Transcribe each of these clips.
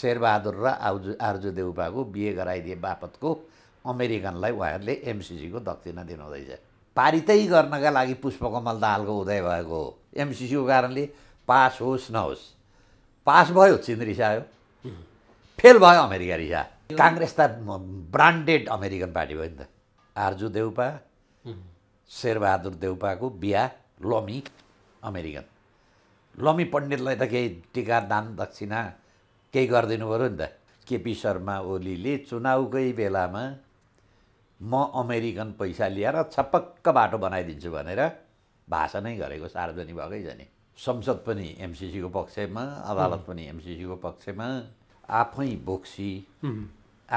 शेरबहादुर र आउजु आर्जु देउपाको बिहे गराइदिए बापतको अमेरिकनलाई उहाँहरूले एमसिसीको दक्षिणा दिनुहुँदैछ पारितै गर्नका लागि पुष्पकमल दालको उदय भएको हो एमसिसीको कारणले पास होस् नहोस् पास भयो चिन रिसायो फेल भयो अमेरिका रिसा काङ्ग्रेस त ब्रान्डेड अमेरिकन पार्टी भयो नि त आर्जु देउपा शेरबहादुर देउपाको बिहा लमी अमेरिकन लमी पण्डितलाई त केही टिका दान दक्षिणा केही गरिदिनु पऱ्यो नि त केपी शर्मा ओलीले चुनावकै बेलामा म अमेरिकन पैसा ल्याएर छपक्क बाटो बनाइदिन्छु भनेर भाषणै गरेको सार्वजनिक भएकै छ नि संसद पनि एमसिसीको पक्षमा अदालत पनि एमसिसीको पक्षमा आफै बोक्सी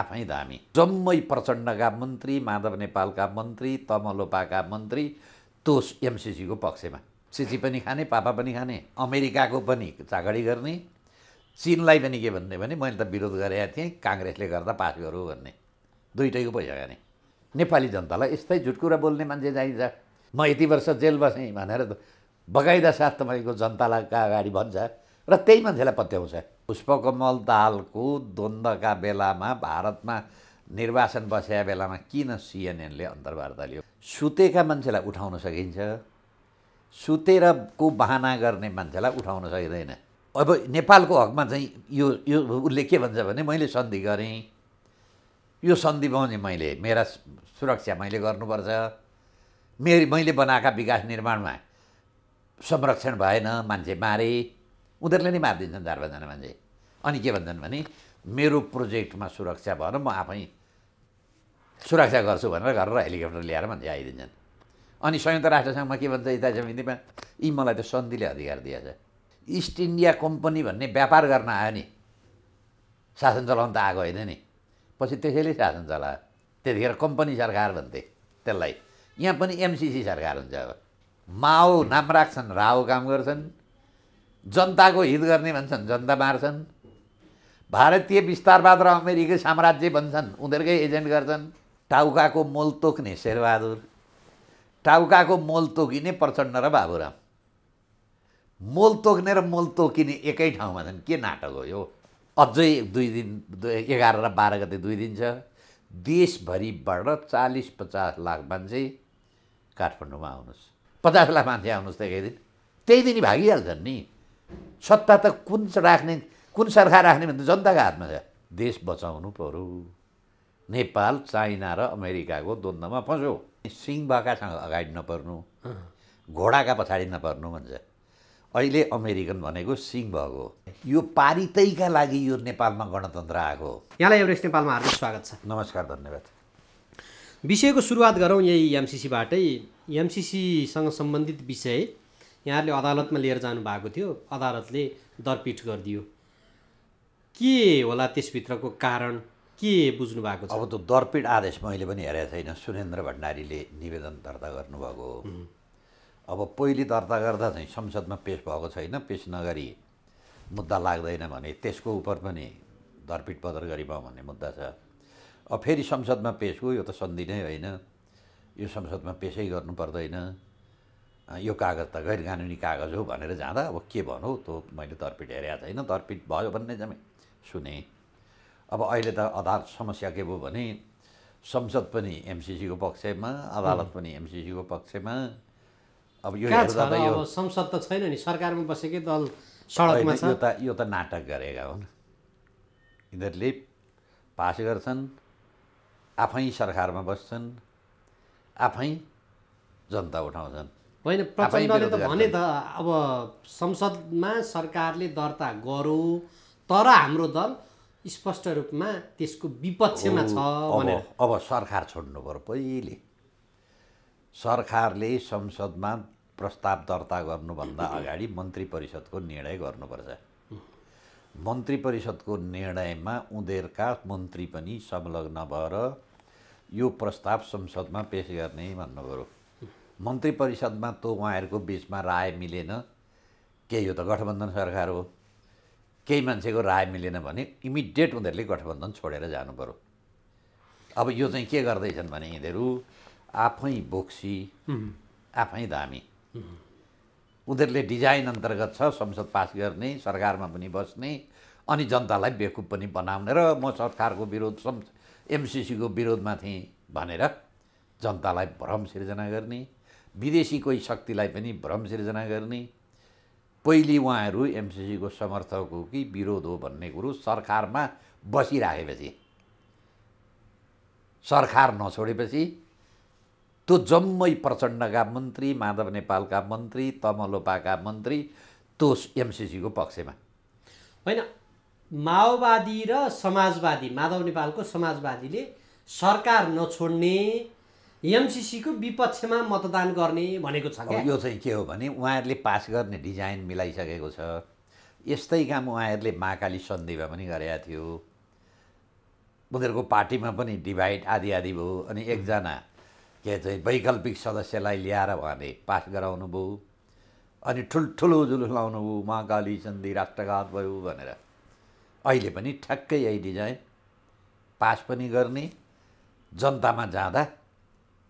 आफै दामी जम्मै प्रचण्डका मन्त्री माधव नेपालका मन्त्री तमलोपाका मन्त्री तोस एमसिसीको पक्षमा सिसी पनि खाने पापा पनि खाने अमेरिकाको पनि चाकडी गर्ने चिनलाई पनि के भन्ने भने मैले त विरोध गरेका थिएँ काङ्ग्रेसले गर्दा पास गरौँ भन्ने दुइटैको पैसा खाने नेपाली जनतालाई यस्तै झुटकुरा बोल्ने मान्छे चाहिन्छ म यति वर्ष जेल बसेँ भनेर बगाइदा साथ तपाईँको जनतालाई अगाडि भन्छ र त्यही मान्छेलाई पत्याउँछ पुष्पकमल दालको द्वन्द्वका बेलामा भारतमा निर्वाचन बसेका बेलामा किन सिएनएनले अन्तर्वार्ता लियो सुतेका मान्छेलाई उठाउन सकिन्छ सुतेरको बहाना गर्ने मान्छेलाई उठाउन सकिँदैन अब नेपालको हकमा चाहिँ यो यो उसले के भन्छ भने मैले सन्धि गरेँ यो सन्धि बनाउने मैले मेरा सुरक्षा मैले गर्नुपर्छ मेरो मैले बनाएका विकास निर्माणमा संरक्षण भएन मान्छे मारे उनीहरूले नै मारिदिन्छन् चार पाँचजना मान्छे अनि के भन्छन् भने मेरो प्रोजेक्टमा सुरक्षा भएर म आफै सुरक्षा गर्छु भनेर र हेलिकप्टर ल्याएर मान्छे आइदिन्छन् अनि संयुक्त राष्ट्रसङ्घमा के भन्छ यता समितिमा यी मलाई त सन्धिले अधिकार दिएछ इस्ट इन्डिया कम्पनी भन्ने व्यापार गर्न आयो नि शासन चलाउन त आएको होइन नि पछि त्यसैले शासन चलायो त्यतिखेर कम्पनी सरकार भन्थे त्यसलाई यहाँ पनि एमसिसी सरकार हुन्छ अब माओ नाम राख्छन् राओ काम गर्छन् जनताको हित गर्ने भन्छन् जनता मार्छन् भारतीय विस्तारवाद र अमेरिकी साम्राज्य भन्छन् उनीहरूकै एजेन्ट गर्छन् टाउकाको मोल तोक्ने शेरबहादुर टाउकाको मोल तोकिने प्रचण्ड र बाबुराम मोल तोक्ने र मोल तोकिने एकै ठाउँमा छन् के नाटक हो यो अझै दुई दिन एघार र बाह्र गते दुई दिन छ देशभरिबाट चालिस पचास लाख मान्छे काठमाडौँमा आउनुहोस् पचास लाख मान्छे आउनुहोस् त एकै दिन त्यही दिन भागिहाल्छन् नि सत्ता त कुन राख्ने कुन सरकार राख्ने भने त जनताको हातमा छ देश बचाउनु पऱ्यो नेपाल चाइना र अमेरिकाको द्वन्द्वमा फसो सिंह बाकासँग अगाडि नपर्नु घोडाका पछाडि नपर्नु भन्छ अहिले अमेरिकन भनेको सिंह भएको यो पारितैका लागि यो नेपालमा गणतन्त्र आएको यहाँलाई एभरेस्ट नेपालमा हार्दिक स्वागत छ नमस्कार धन्यवाद विषयको सुरुवात गरौँ यही एमसिसीबाटै एमसिसीसँग सम्बन्धित विषय यहाँहरूले अदालतमा लिएर जानुभएको थियो अदालतले दरपिट गरिदियो के होला त्यसभित्रको कारण के बुझ्नु भएको छ अब त्यो दरपिट आदेश मैले पनि हेरेको छैन सुरेन्द्र भण्डारीले निवेदन दर्ता गर्नुभएको हो अब पहिले दर्ता गर्दा चाहिँ संसदमा पेस भएको छैन पेस नगरी मुद्दा लाग्दैन भने त्यसको उप पनि धरपिट पदर गरिभाउँ भन्ने मुद्दा छ अब फेरि संसदमा पेस हो यो त सन्धि नै होइन यो संसदमा पेसै गर्नु पर्दैन यो कागज त गैर कानुनी कागज हो भनेर जाँदा अब के भनौँ त्यो मैले दरपिट हेरेको छैन दरपिट भयो भन्ने चाहिँ सुने अब अहिले त आधार समस्या के भयो भने संसद पनि एमसिसीको पक्षमा अदालत पनि एमसिसीको पक्षमा अब यो त यो संसद त छैन नि सरकारमा बसेकै दल सडकमा छ यो त यो त नाटक गरेका हुन् यिनीहरूले पास गर्छन् आफै सरकारमा बस्छन् आफै जनता उठाउँछन् होइन प्रचण्डले त भने त अब संसदमा सरकारले दर्ता गरौँ तर हाम्रो दल स्पष्ट रूपमा त्यसको विपक्षमा छ भनेर अब सरकार छोड्नु पऱ्यो पहिले सरकारले संसदमा प्रस्ताव दर्ता गर्नुभन्दा अगाडि मन्त्री परिषदको निर्णय गर्नुपर्छ मन्त्री परिषदको निर्णयमा उनीहरूका मन्त्री पनि संलग्न भएर यो प्रस्ताव संसदमा पेस गर्ने भन्नु पऱ्यो मन्त्री परिषदमा त उहाँहरूको बिचमा राय मिलेन केही हो त गठबन्धन सरकार हो केही मान्छेको राय मिलेन भने इमिडिएट उनीहरूले गठबन्धन छोडेर जानु पऱ्यो अब यो चाहिँ के गर्दैछन् भने यिनीहरू आफै बोक्सी आफै दामी उनीहरूले डिजाइन अन्तर्गत छ संसद पास गर्ने सरकारमा पनि बस्ने अनि जनतालाई बेकुप पनि बनाउने र म सरकारको विरोध सम् एमसिसीको विरोधमा थिएँ भनेर जनतालाई भ्रम सिर्जना गर्ने विदेशी कोही शक्तिलाई पनि भ्रम सिर्जना गर्ने पहिले उहाँहरू एमसिसीको समर्थक हो कि विरोध हो भन्ने कुरो सरकारमा बसिराखेपछि सरकार नछोडेपछि त्यो जम्मै प्रचण्डका मन्त्री माधव नेपालका मन्त्री तमलोपाका मन्त्री त्यो एमसिसीको पक्षमा होइन माओवादी र समाजवादी माधव नेपालको समाजवादीले सरकार नछोड्ने एमसिसीको विपक्षमा मतदान गर्ने भनेको छ यो चाहिँ के हो भने उहाँहरूले पास गर्ने डिजाइन मिलाइसकेको छ यस्तै काम उहाँहरूले महाकाली सन्धिमा पनि गरेका थियो उनीहरूको पार्टीमा पनि डिभाइड आदि आदि भयो अनि एकजना के चाहिँ वैकल्पिक सदस्यलाई ल्याएर उहाँले पास गराउनु भयो अनि ठुल्ठुलो जुलुस लाउनु भयो महाकाली सन्धि राष्ट्रघात भयो भनेर अहिले पनि ठ्याक्कै यही डिजाइन पास पनि गर्ने जनतामा जाँदा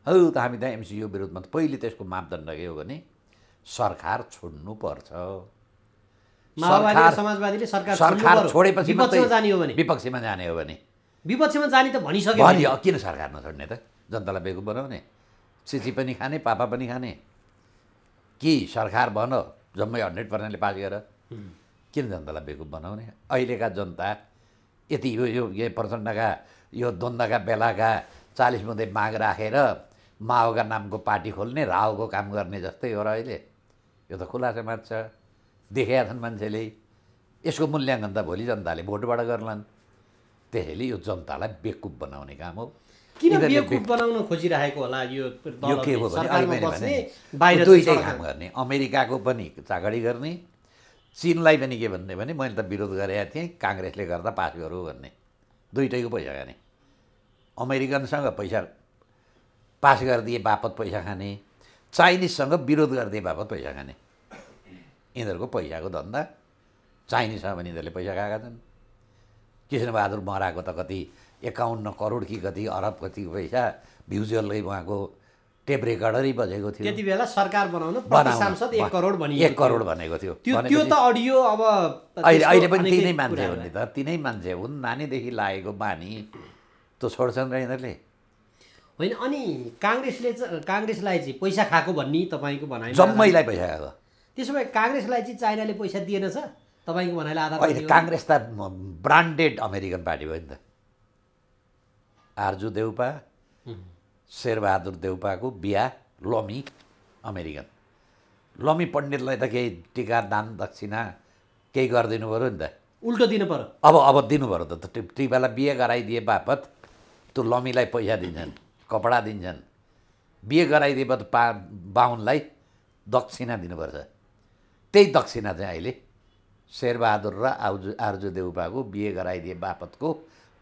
हौ त हामी त एमसियु विरुद्धमा पहिले त्यसको मापदण्ड के हो भने सरकार छोड्नुपर्छ सरकार छोडेपछि विपक्षमा जाने हो भने विपक्षमा जाने त भनिसक्यो किन सरकार नछोड्ने त जनतालाई बेगु बनाउने चिची पनि खाने पापा पनि खाने कि सरकार भन जम्मै हन्ड्रेड पर्सेन्टले पास गरेर किन जनतालाई बेकुप बनाउने अहिलेका जनता यति यो यो प्रचण्डका यो द्वन्द्वका बेलाका चालिस मध्ये माग राखेर माओका नामको पार्टी खोल्ने राहुको काम गर्ने जस्तै हो र अहिले यो त खुला छ देखेका छन् मान्छेले यसको मूल्याङ्कन त भोलि जनताले भोटबाट गर्लान् त्यसैले यो जनतालाई बेकुप बनाउने काम हो किन बेवकुफ बनाउन खोजिरहेको होला यो यो के हो बाहिर दुइटै काम गर्ने अमेरिकाको पनि चागडी गर्ने चिनलाई पनि के भन्ने भने मैले त विरोध गरेका थिएँ काङ्ग्रेसले गर्दा पास गरौँ भन्ने दुइटैको पैसा खाने अमेरिकनसँग पैसा पास गरिदिए बापत पैसा खाने चाइनिजसँग विरोध गरिदिए बापत पैसा खाने यिनीहरूको पैसाको धन्दा चाइनिजसँग पनि यिनीहरूले पैसा खाएका छन् कृष्णबहादुर मराको त कति एकाउन्न करोड कि कति अरब कति पैसा भ्युजुअलै उहाँको टेप रेकर्डरै बजेको थियो त्यति बेला सरकार बनाउनु सांसद एक करोड भनेको एक करोड भनेको थियो त्यो त अडियो अब अहिले अहिले पनि तिनै मान्छे हो नि त तिनै मान्छे हुन् नानीदेखि लागेको बानी त छोड्छन् र यिनीहरूले होइन अनि काङ्ग्रेसले काङ्ग्रेसलाई चाहिँ पैसा खाएको भन्ने तपाईँको भनाइ जम्मैलाई पैसा खाएको त्यसो भए काङ्ग्रेसलाई चाहिँ चाइनाले पैसा दिएन छ तपाईँको भनाइलाई आधार काङ्ग्रेस त ब्रान्डेड अमेरिकन पार्टी भयो नि त आर्जु देउपा शेरबहादुर देउपाको बिहा लमी अमेरिकन लमी पण्डितलाई त केही टिका दान दक्षिणा केही गरिदिनु पऱ्यो नि त उल्टो दिनु पऱ्यो अब अब दिनु पऱ्यो त टिपालाई बिहे गराइदिए बापत त्यो लमीलाई पैसा दिन्छन् कपडा दिन्छन् बिहे गराइदिए बापत पा बाहुनलाई दक्षिणा दिनुपर्छ त्यही दक्षिणा चाहिँ अहिले शेरबहादुर र आउजु आर्जु देउपाको बिहे गराइदिए बापतको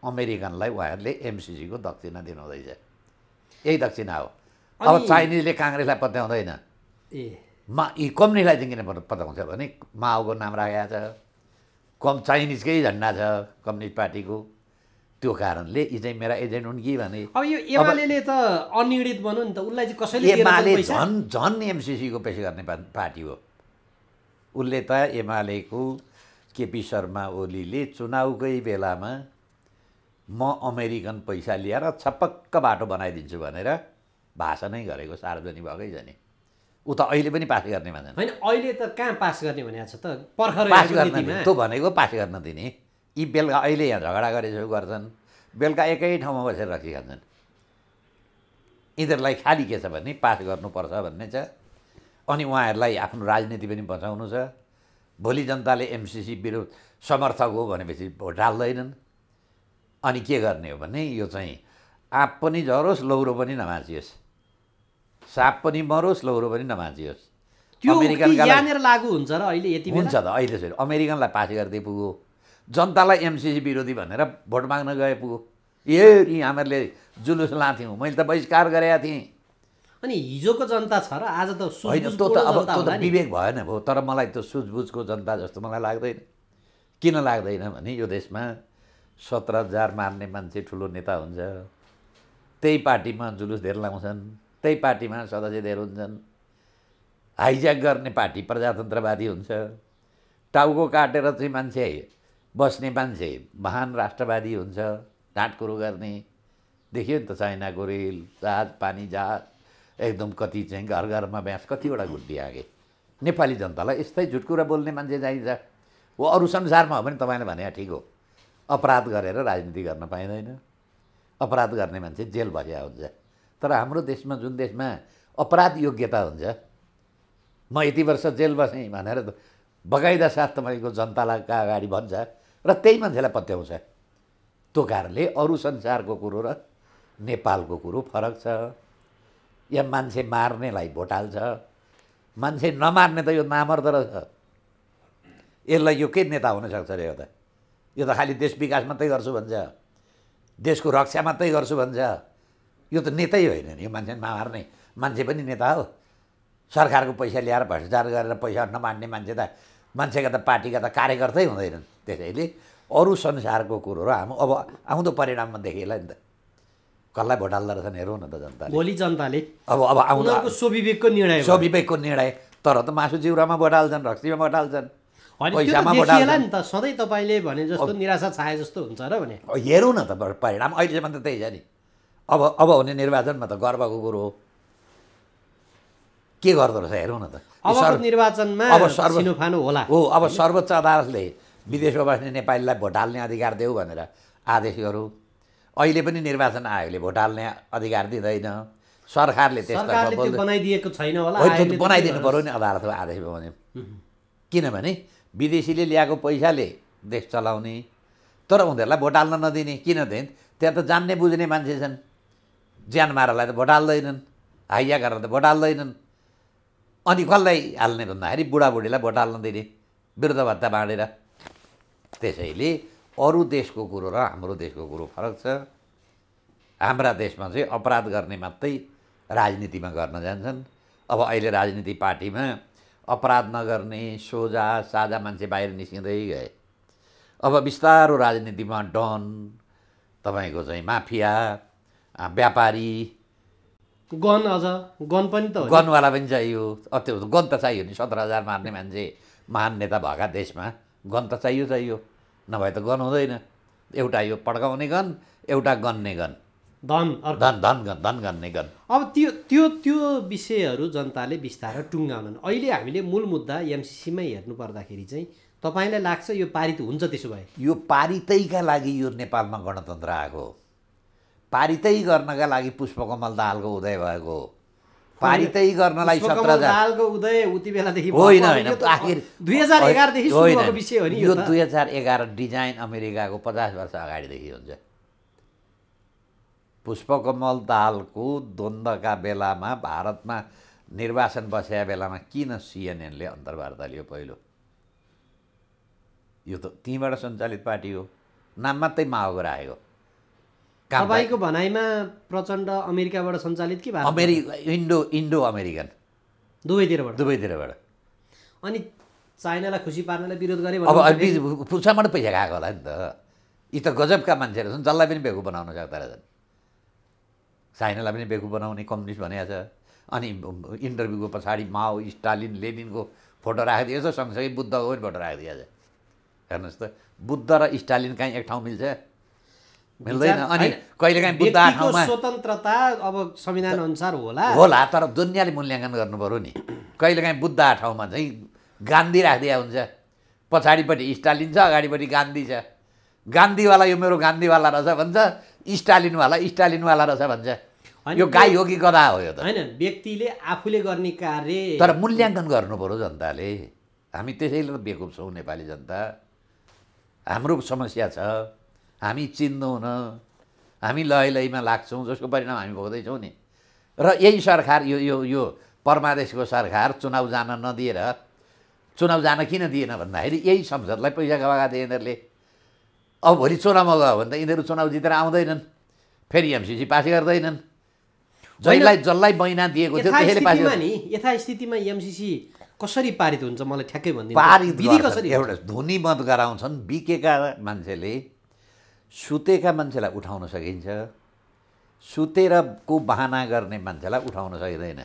अमेरिकनलाई उहाँहरूले एमसिसीको दक्षिणा दिनुहुँदैछ यही दक्षिणा हो अब चाइनिजले काङ्ग्रेसलाई पत्याउँदैन ए मा यी कम्युनिस्टलाई चाहिँ किन पत्याउँछ भने माओको नाम राखेको छ कम चाइनिजकै झन्डा छ कम्युनिस्ट पार्टीको त्यो कारणले यी चाहिँ मेरा एजेन्ट हुन् कि भने अब यो एमाले त अनिर्णित भनौँ नि त उसलाई चाहिँ कसैले एमाले झन् झन् एमसिसीको पेस गर्ने पार्टी हो उसले त एमालेको केपी शर्मा ओलीले चुनावकै बेलामा म अमेरिकन पैसा लिएर छपक्क बाटो बनाइदिन्छु भनेर नै गरेको सार्वजनिक भएकै छ नि ऊ त अहिले पनि पास गर्ने भन्दैन होइन अहिले त कहाँ पास गर्ने भनेको छ त पर्खर पास गर्न त्यो भनेको पास गर्न दिने यी बेलुका अहिले यहाँ झगडा गरेको गर्छन् बेलुका एकै ठाउँमा बसेर राखिहाल्छन् यिनीहरूलाई खाली के छ भने पास गर्नुपर्छ भन्ने छ अनि उहाँहरूलाई आफ्नो राजनीति पनि बचाउनु छ भोलि जनताले एमसिसी विरुद्ध समर्थक हो भनेपछि भोट हाल्दैनन् अनि के गर्ने हो भने यो चाहिँ आँप पनि झरोस् लौरो पनि नमाजियोस् साप पनि मरोस् लौरो पनि नमाजियोस् त्यो यहाँनिर लागु हुन्छ र अहिले यति हुन्छ त अहिले अमेरिकनलाई पास गर्दै पुग्यो जनतालाई एमसिसी विरोधी भनेर भोट माग्न गए पुग्यो ए यी हामीहरूले जुलुस लाथ्यौँ मैले त बहिष्कार गरेका थिएँ अनि हिजोको जनता छ र आज त होइन त्यो त अब त्यो त विवेक भएन भयो तर मलाई त्यो सुझबुझको जनता जस्तो मलाई लाग्दैन किन लाग्दैन भने यो देशमा सत्र हजार मार्ने मान्छे ठुलो नेता हुन्छ त्यही पार्टीमा जुलुस धेर लगाउँछन् त्यही पार्टीमा सदस्य धेर हुन्छन् हाइज्याक गर्ने पार्टी प्रजातन्त्रवादी हुन्छ टाउको काटेर चाहिँ मान्छे बस्ने मान्छे महान राष्ट्रवादी हुन्छ कुरो गर्ने देखियो नि त चाइनाको रेल जहाज पानी जहाज एकदम कति चाहिँ घर घरमा ब्यास कतिवटा गुड्डी आगे नेपाली जनतालाई यस्तै झुटकुरा बोल्ने मान्छे चाहिन्छ हो अरू संसारमा हो भने तपाईँले भने ठिक हो अपराध गरेर राजनीति गर्न पाइँदैन अपराध गर्ने मान्छे जेल भइया हुन्छ तर हाम्रो देशमा जुन देशमा अपराध योग्यता हुन्छ म यति वर्ष जेल बसेँ भनेर बगाइदा साथ तपाईँको जनतालाई अगाडि भन्छ र त्यही मान्छेलाई पत्याउँछ त्यो कारणले अरू संसारको कुरो र नेपालको कुरो फरक छ या मान्छे मार्नेलाई भोट हाल्छ मान्छे नमार्ने त यो नामर्द रहेछ यसलाई यो के नेता हुनसक्छ अरे यो यो त खालि देश विकास मात्रै गर्छु भन्छ देशको रक्षा मात्रै गर्छु भन्छ यो त नेतै होइन नि यो मान्छे मार्ने मान्छे पनि नेता हो सरकारको पैसा ल्याएर भ्रष्टाचार गरेर पैसा नमान्ने मान्छे त मान्छेका त पार्टीका त कार्यकर्तै हुँदैनन् त्यसैले अरू संसारको कुरो र हाम्रो अब आउँदो परिणाममा देखिएला नि त कसलाई भोट हाल्दो रहेछन् हेरौँ न त जनताले भोलि जनताले अब अब आउँदो स्वविवेकको निर्णय स्वविवेकको निर्णय तर त मासु जिउरामा भोट हाल्छन् रक्सीमा भोट हाल्छन् नि त सधैँ तपाईँले भने जस्तो निराशा छाए जस्तो हुन्छ र भने हेरौँ न त परिणाम अहिलेसम्म त त्यही छ नि अब अब हुने निर्वाचनमा त गर्वको कुरो हो के गर्दो रहेछ हेरौँ न त निर्वाचनमा अब होला हो अब सर्वोच्च अदालतले विदेशमा बस्ने नेपालीलाई भोट हाल्ने अधिकार देऊ भनेर आदेश गरौँ अहिले पनि निर्वाचन आयोगले भोट हाल्ने अधिकार दिँदैन सरकारले त्यस्तो बनाइदिएको छैन होला बनाइदिनु पऱ्यो नि अदालतको भयो भने किनभने विदेशीले ल्याएको पैसाले देश चलाउने तर उनीहरूलाई भोट हाल्न नदिने किनभने त्यहाँ त जान्ने बुझ्ने मान्छे छन् ज्यान मारलाई त भोट हाल्दैनन् हाइया गरेर त भोट हाल्दैनन् अनि कसलाई हाल्ने भन्दाखेरि बुढाबुढीलाई भोट हाल्न दिने वृद्ध भत्ता बाँडेर त्यसैले अरू देशको कुरो र हाम्रो देशको कुरो फरक छ हाम्रा देशमा चाहिँ अपराध गर्ने मात्रै राजनीतिमा गर्न जान्छन् अब अहिले राजनीति पार्टीमा अपराध नगर्ने सोझा साझा मान्छे बाहिर निस्किँदै गए अब बिस्तारो राजनीतिमा डन तपाईँको चाहिँ माफिया व्यापारी गन अझ गन पनि त गनवाला पनि चाहियो त्यो गन त चाहियो नि सत्र हजार मार्ने मान्छे महान नेता भएका देशमा गन त चाहियो चाहियो नभए त गन हुँदैन एउटा यो पड्काउने गन एउटा गन्ने गन धन धन धन धन गर्ने गर्नु अब त्यो त्यो त्यो विषयहरू जनताले बिस्तारै टुङ्गाउनन् अहिले हामीले मूल मुद्दा एमसिसीमै हेर्नु पर्दाखेरि चाहिँ तपाईँलाई लाग्छ यो पारित हुन्छ त्यसो भए यो पारितैका लागि यो नेपालमा गणतन्त्र आएको पारितै गर्नका लागि पुष्पकमल दालको उदय भएको पारितै गर्नलाई दाहालको उदय उति बेलादेखि होइन होइन आखिर दुई हजार एघारदेखि विषय हो नि यो दुई हजार एघार डिजाइन अमेरिकाको पचास वर्ष अगाडिदेखि हुन्छ पुष्पकमल दालको द्वन्द्वका बेलामा भारतमा निर्वाचन बसेका बेलामा किन सिएनएनले अन्तर्वार्ता लियो पहिलो यो त त्यहीँबाट सञ्चालित पार्टी हो नाम मात्रै माओ आयो तपाईँको भनाइमा प्रचण्ड अमेरिकाबाट सञ्चालित कि अमेरिका इन्डो इन्डो अमेरिकन दुवैतिरबाट दुवैतिरबाट अनि चाइनालाई खुसी पार्नलाई विरोध गरे अब पुसाबाट पैसा खाएको होला नि त यी त गजबका मान्छेहरू छन् जसलाई पनि बेगु बनाउन सक्दो रहेछन् चाइनालाई पनि बेकु बनाउने कम्युनिस्ट भनिएको छ अनि इन्टरभ्यूको पछाडि माओ स्टालिन लेनिनको फोटो राखिदिएछ सँगसँगै बुद्धको पनि फोटो राखिदिएको छ हेर्नुहोस् त बुद्ध र स्टालिन कहीँ एक ठाउँ मिल्छ मिल्दैन अनि कहिलेकाहीँ बुद्ध ठाउँमा स्वतन्त्रता अब संविधान अनुसार होला होला तर दुनियाँले मूल्याङ्कन गर्नु पऱ्यो नि कहिलेकाहीँ बुद्ध ठाउँमा चाहिँ गान्धी राखिदिया हुन्छ पछाडिपट्टि स्टालिन छ अगाडिपट्टि गान्धी छ गान्धीवाला यो मेरो गान्धीवाला रहेछ भन्छ स्टालिनवाला स्टालिनवाला रहेछ भन्छ यो गाई हो कि गदा हो यो त होइन व्यक्तिले आफूले गर्ने कार्य तर मूल्याङ्कन गर्नु पऱ्यो जनताले हामी त्यसैले त बेकुप छौँ नेपाली जनता हाम्रो समस्या छ हामी न हामी लय लयमा लाग्छौँ जसको परिणाम हामी भोग्दैछौँ नि र यही सरकार यो यो यो परमादेशको सरकार चुनाव जान नदिएर चुनाव जान किन दिएन भन्दाखेरि यही संसदलाई पैसा गवाएका थिए यिनीहरूले अब भोलि चुनावमा गयो भने त यिनीहरू चुनाव जितेर आउँदैनन् फेरि एमसिसी पास गर्दैनन् जसलाई जसलाई बैना दिएको थियो त्यसले पास नि यथास्थितिमा एमसिसी कसरी पारित हुन्छ मलाई ठ्याक्कै भनिदिनु पारित कसरी एउटा ध्वनि मत गराउँछन् बिकेका मान्छेले सुतेका मान्छेलाई उठाउन सकिन्छ सुतेर को बहाना गर्ने मान्छेलाई उठाउन सकिँदैन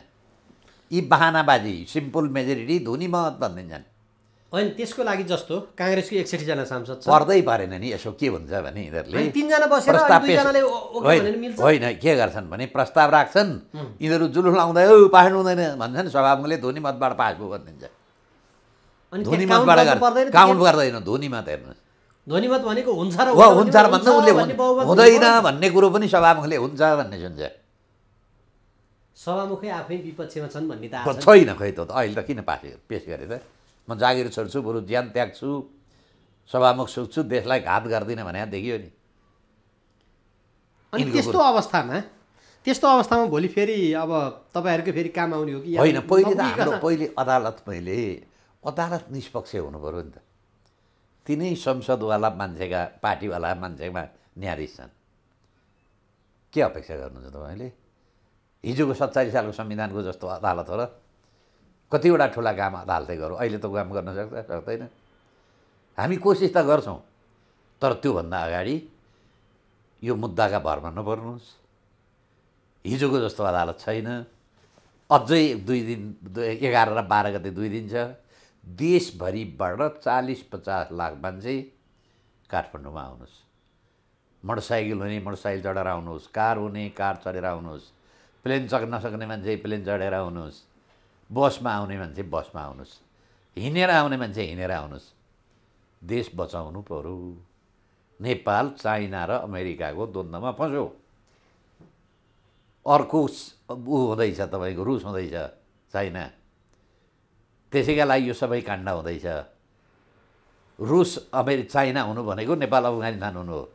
यी बहानाबाजी सिम्पल मेजोरिटी ध्वनि मत भनिदिन्छन् होइन त्यसको लागि जस्तो काङ्ग्रेसको एकसठीजना सांसद पर्दै पारेन नि यसो के हुन्छ भने यिनीहरूले तिनजना बसेर होइन के गर्छन् भने प्रस्ताव राख्छन् यिनीहरू जुलुस लाउँदै औ पास हुँदैन भन्छन् सभामुखले ध्वनि मतबाट पास भयो भनिदिन्छ अनि मतबाट काउन्ट गर्दैन ध्वनि मत हेर्नुहोस् ध्वनि मत भनेको हुन्छ र हुन्छ र भन्छ उसले हुँदैन भन्ने कुरो पनि सभामुखले हुन्छ भन्ने सुन्छ सभामुखै आफै विपक्षमा छन् भन्ने त छैन खै त अहिले त किन पास पेस गरे त म जागिर छोड्छु बरु ज्यान त्याग्छु सभामुख सुक्छु देशलाई घात गर्दिनँ भने देखियो नि अनि त्यस्तो अवस्थामा त्यस्तो अवस्थामा भोलि फेरि अब तपाईँहरूको फेरि काम आउने हो कि होइन पहिले त हाम्रो पहिले अदालत मैले अदालत निष्पक्ष हुनु पऱ्यो नि त तिनै संसदवाला मान्छेका पार्टीवाला मान्छेमा न्यायाधीश छन् के अपेक्षा गर्नुहुन्छ तपाईँले हिजोको सत्तालिस सालको संविधानको जस्तो अदालत हो र कतिवटा ठुला काम हाल्दै गरौँ अहिले त काम गर्न सक्छ सक्दैन हामी कोसिस त गर्छौँ तर त्योभन्दा अगाडि यो मुद्दाका भरमा नपर्नुहोस् हिजोको जस्तो अदालत छैन अझै दुई दिन एघार र बाह्र गते दुई दिन छ देशभरिबाट चालिस पचास लाख मान्छे काठमाडौँमा आउनुहोस् मोटरसाइकल हुने मोटरसाइकल चढेर आउनुहोस् कार हुने कार चढेर आउनुहोस् प्लेन चढ्न नसक्ने मान्छे प्लेन चढेर आउनुहोस् बसमा आउने मान्छे बसमा आउनुहोस् हिँडेर आउने मान्छे हिँडेर आउनुहोस् देश बचाउनु पऱ्यो नेपाल चाइना र अमेरिकाको द्वन्द्वमा फस्यो अर्को ऊ हुँदैछ तपाईँको रुस हुँदैछ चाइना त्यसैका लागि यो सबै काण्ड हुँदैछ रुस अमेरि चाइना हुनु भनेको नेपाल अफगानिस्तान हुनु हो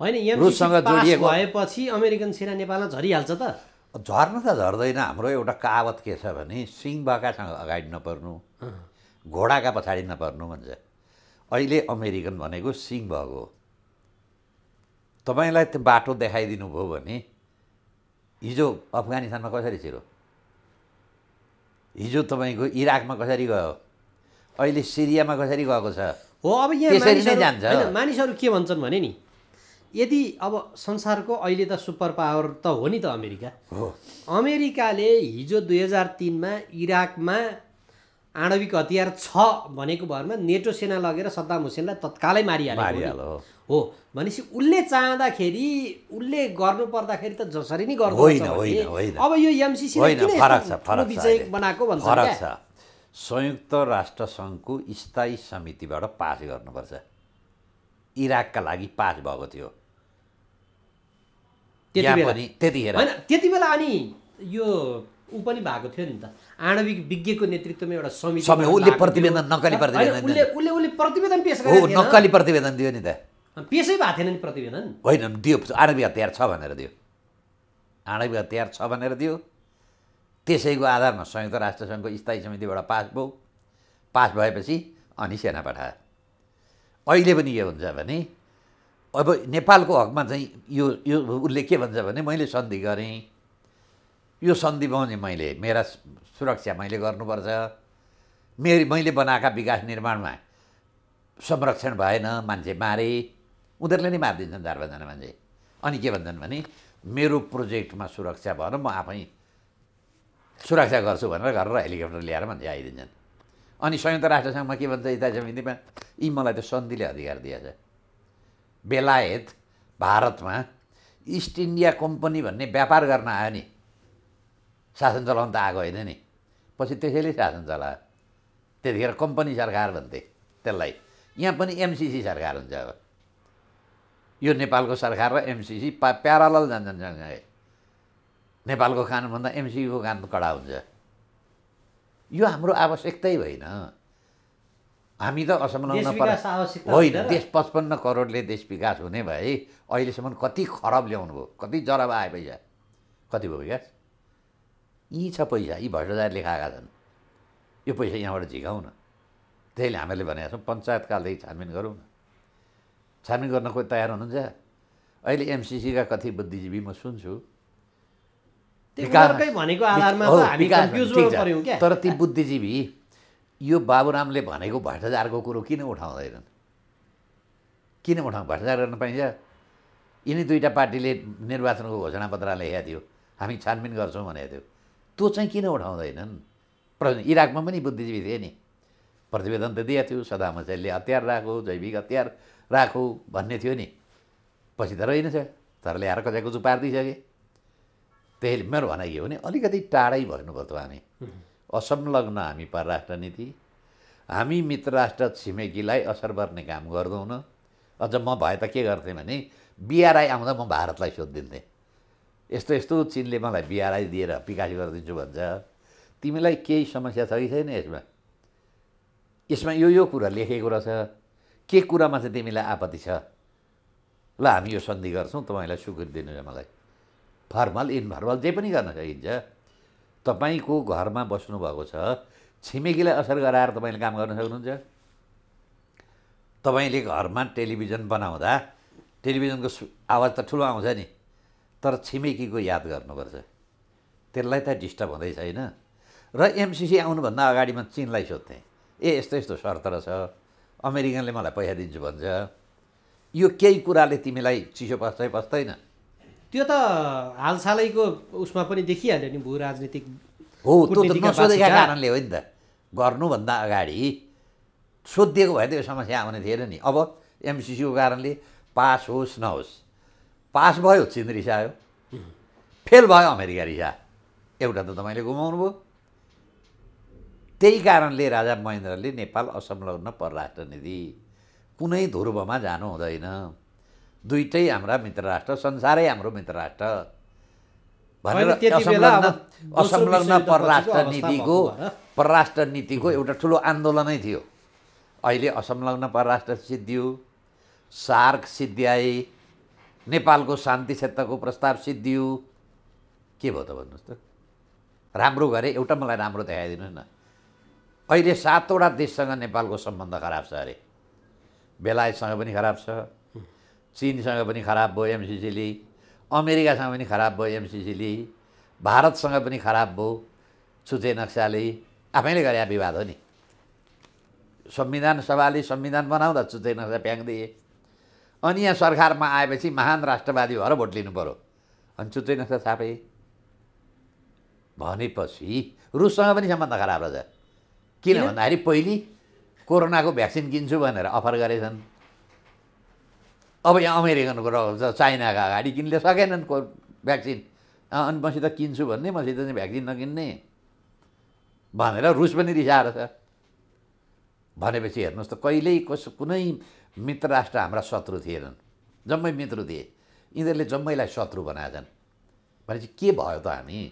होइन रुससँग जोडिएको भएपछि अमेरिकन सेना नेपालमा झरिहाल्छ त झर्न त झर्दैन हाम्रो एउटा कावत के छ भने सिङ बगासँग अगाडि नपर्नु घोडाका पछाडि नपर्नु भन्छ अहिले अमेरिकन भनेको सिङ भएको तपाईँलाई त्यो बाटो देखाइदिनु भयो भने हिजो अफगानिस्तानमा कसरी छिरो हिजो तपाईँको इराकमा कसरी गयो अहिले सिरियामा कसरी गएको छ हो अब यहाँ त्यसरी नै जान्छ मानिसहरू के भन्छन् भने नि यदि अब संसारको अहिले त सुपर पावर त हो नि त अमेरिका हो अमेरिकाले हिजो दुई हजार तिनमा इराकमा आणविक हतियार छ भनेको भरमा नेटो सेना लगेर सद्दाम हुसेनलाई तत्कालै मारिहाल्यो हो भनेपछि उसले चाहँदाखेरि उसले गर्नु पर्दाखेरि त जसरी नै गर्नु अब यो एमसिसी बनाएको भन्छ संयुक्त राष्ट्र सङ्घको स्थायी समितिबाट पास गर्नुपर्छ इराकका लागि पास भएको थियो त्यति बेला होइन त्यति बेला अनि यो ऊ पनि भएको थियो नि त आणविक विज्ञको नेतृत्वमा एउटा समिति उसले प्रतिवेदन नक्कली प्रतिवेदन उसले उसले उसले प्रतिवेदन पेस गरेको नक्कली प्रतिवेदन दियो नि त पेसै भएको थिएन नि प्रतिवेदन होइन दियो आणविक हतियार छ भनेर दियो आणविक हतियार छ भनेर दियो त्यसैको आधारमा संयुक्त राष्ट्रसङ्घको स्थायी समितिबाट पास भयो पास भएपछि अनि सेना पठायो अहिले पनि के हुन्छ भने अब नेपालको हकमा चाहिँ यो यो उसले के भन्छ भने मैले सन्धि गरेँ यो सन्धि बनाउने मैले मेरा सुरक्षा मैले गर्नुपर्छ मेरी मैले बनाएका विकास निर्माणमा संरक्षण भएन मान्छे मारे उनीहरूले नै मारिदिन्छन् चार पाँचजना मान्छे अनि के भन्छन् भने मेरो प्रोजेक्टमा सुरक्षा भएर म आफै सुरक्षा गर्छु भनेर घर र हेलिकप्टर ल्याएर मान्छे आइदिन्छन् अनि संयुक्त राष्ट्रसङ्घमा के भन्छ यता समितिमा यी मलाई त सन्धिले अधिकार दिएछ बेलायत भारतमा इस्ट इन्डिया कम्पनी भन्ने व्यापार गर्न आयो नि शासन चलाउन त आएको होइन नि पछि त्यसैले शासन चलायो त्यतिखेर कम्पनी सरकार भन्थे त्यसलाई यहाँ पनि एमसिसी सरकार हुन्छ अब यो नेपालको सरकार र एमसिसी पा प्यारालल जान्छन् सँगसँगै नेपालको कानुनभन्दा एमसिसीको कानुन कडा हुन्छ यो हाम्रो आवश्यकतै होइन हामी त असम्म पर होइन देश पचपन्न करोडले देश विकास हुने भए अहिलेसम्म कति खराब ल्याउनु भयो कति जरब आयो पैसा कति भयो विकास यी छ पैसा यी भ्रष्टाचारले खाएका छन् यो पैसा यहाँबाट झिकाउँ न त्यसैले हामीले भनेका छौँ पञ्चायतकालदेखि छानबिन गरौँ न छानबिन गर्न कोही तयार हुनुहुन्छ अहिले एमसिसीका कति बुद्धिजीवी म सुन्छु तर ती बुद्धिजीवी यो बाबुरामले भनेको भ्रष्टाचारको कुरो किन उठाउँदैनन् किन उठाउँ भ्रष्टाचार गर्न पाइन्छ यिनी दुईवटा पार्टीले निर्वाचनको घोषणापत्र लेखेको थियो हामी छानबिन गर्छौँ भनेको थियो त्यो चाहिँ किन उठाउँदैनन् प्र इराकमा पनि बुद्धिजीवी थिए नि प्रतिवेदन त दिएको थियो सदाम हुसैनले हतियार राखो जैविक हतियार राखो भन्ने थियो नि पछि त रहेन छ तर ल्याएर कसैको कुचो दिइसके त्यही मेरो भनाइ हो भने अलिकति टाढै त हामी असंलग्न हामी परराष्ट्र नीति हामी मित्र राष्ट्र छिमेकीलाई असर गर्ने काम गर्दैनौँ अझ म भए त के गर्थेँ भने बिआरआई आउँदा म भारतलाई सोधिदिन्थेँ यस्तो यस्तो चिनले मलाई बिआरआई दिएर विकास गरिदिन्छु भन्छ तिमीलाई केही समस्या छ कि छैन यसमा यसमा यो यो कुरा लेखेको रहेछ के कुरामा चाहिँ तिमीलाई आपत्ति छ ल हामी यो सन्धि गर्छौँ तपाईँलाई सुकृति दिनु मलाई फर्मल इनफर्मल जे पनि गर्न सकिन्छ तपाईँको घरमा बस्नुभएको छ छिमेकीलाई असर गराएर तपाईँले काम गर्न सक्नुहुन्छ तपाईँले घरमा टेलिभिजन बनाउँदा टेलिभिजनको आवाज त ठुलो आउँछ नि तर छिमेकीको याद गर्नुपर्छ त्यसलाई त डिस्टर्ब हुँदै छैन र एमसिसी आउनुभन्दा अगाडि म चिनलाई सोध्थेँ ए यस्तो यस्तो शर्त रहेछ अमेरिकनले मलाई पैसा दिन्छु भन्छ यो केही कुराले तिमीलाई चिसो पस्दै पस्दैन त्यो त हालसालैको उसमा पनि देखिहाल्यो नि भू राजनीतिक हो त्यो त नसोधेका कारणले हो नि त गर्नुभन्दा अगाडि सोधिएको भए त यो समस्या आउने थिएन नि अब एमसिसीको कारणले पास होस् नहोस् पास भयो चिन रिसायो फेल भयो अमेरिका रिसा एउटा त तपाईँले गुमाउनु भयो त्यही कारणले राजा महेन्द्रले नेपाल असंलग्न परराष्ट्र निधि कुनै ध्रुवमा जानु हुँदैन दुइटै हाम्रा मित्र राष्ट्र संसारै हाम्रो मित्र राष्ट्र भनेर असंलग्न असंलग्न परराष्ट्र नीतिको परराष्ट्र नीतिको एउटा ठुलो आन्दोलनै थियो अहिले असंलग्न परराष्ट्र सिद्धियो सार्क सिद्ध्याए नेपालको शान्ति क्षेत्रको प्रस्ताव सिद्धियो के भयो त भन्नुहोस् त राम्रो गरे एउटा मलाई राम्रो देखाइदिनुहोस् न अहिले सातवटा देशसँग नेपालको सम्बन्ध खराब छ अरे बेलायतसँग पनि खराब छ चिनसँग पनि खराब भयो एमसिसीले अमेरिकासँग पनि खराब भयो एमसिसीले भारतसँग पनि खराब भयो छुचे नक्साले आफैले गरे विवाद हो नि संविधान सभाले संविधान बनाउँदा छुचे नक्सा फ्याँक्दिए अनि यहाँ सरकारमा आएपछि महान राष्ट्रवादी भएर भोट लिनु पऱ्यो अनि छुच्चै नक्सा छापे भनेपछि रुससँग पनि सम्बन्ध खराब रहेछ किन भन्दाखेरि पहिले कोरोनाको भ्याक्सिन किन्छु भनेर अफर गरेछन् अब यहाँ अमेरिकनको र चाइनाको अगाडि किन्न सकेनन् को भ्याक्सिन अनि मसित किन्छु भन्ने मसित चाहिँ भ्याक्सिन नकिन्ने भनेर रुस पनि रिसाएर छ भनेपछि हेर्नुहोस् त कहिल्यै कस कुनै मित्र राष्ट्र हाम्रा शत्रु थिएनन् जम्मै मित्र थिए यिनीहरूले जम्मैलाई शत्रु बनाएछन् भनेपछि के भयो त हामी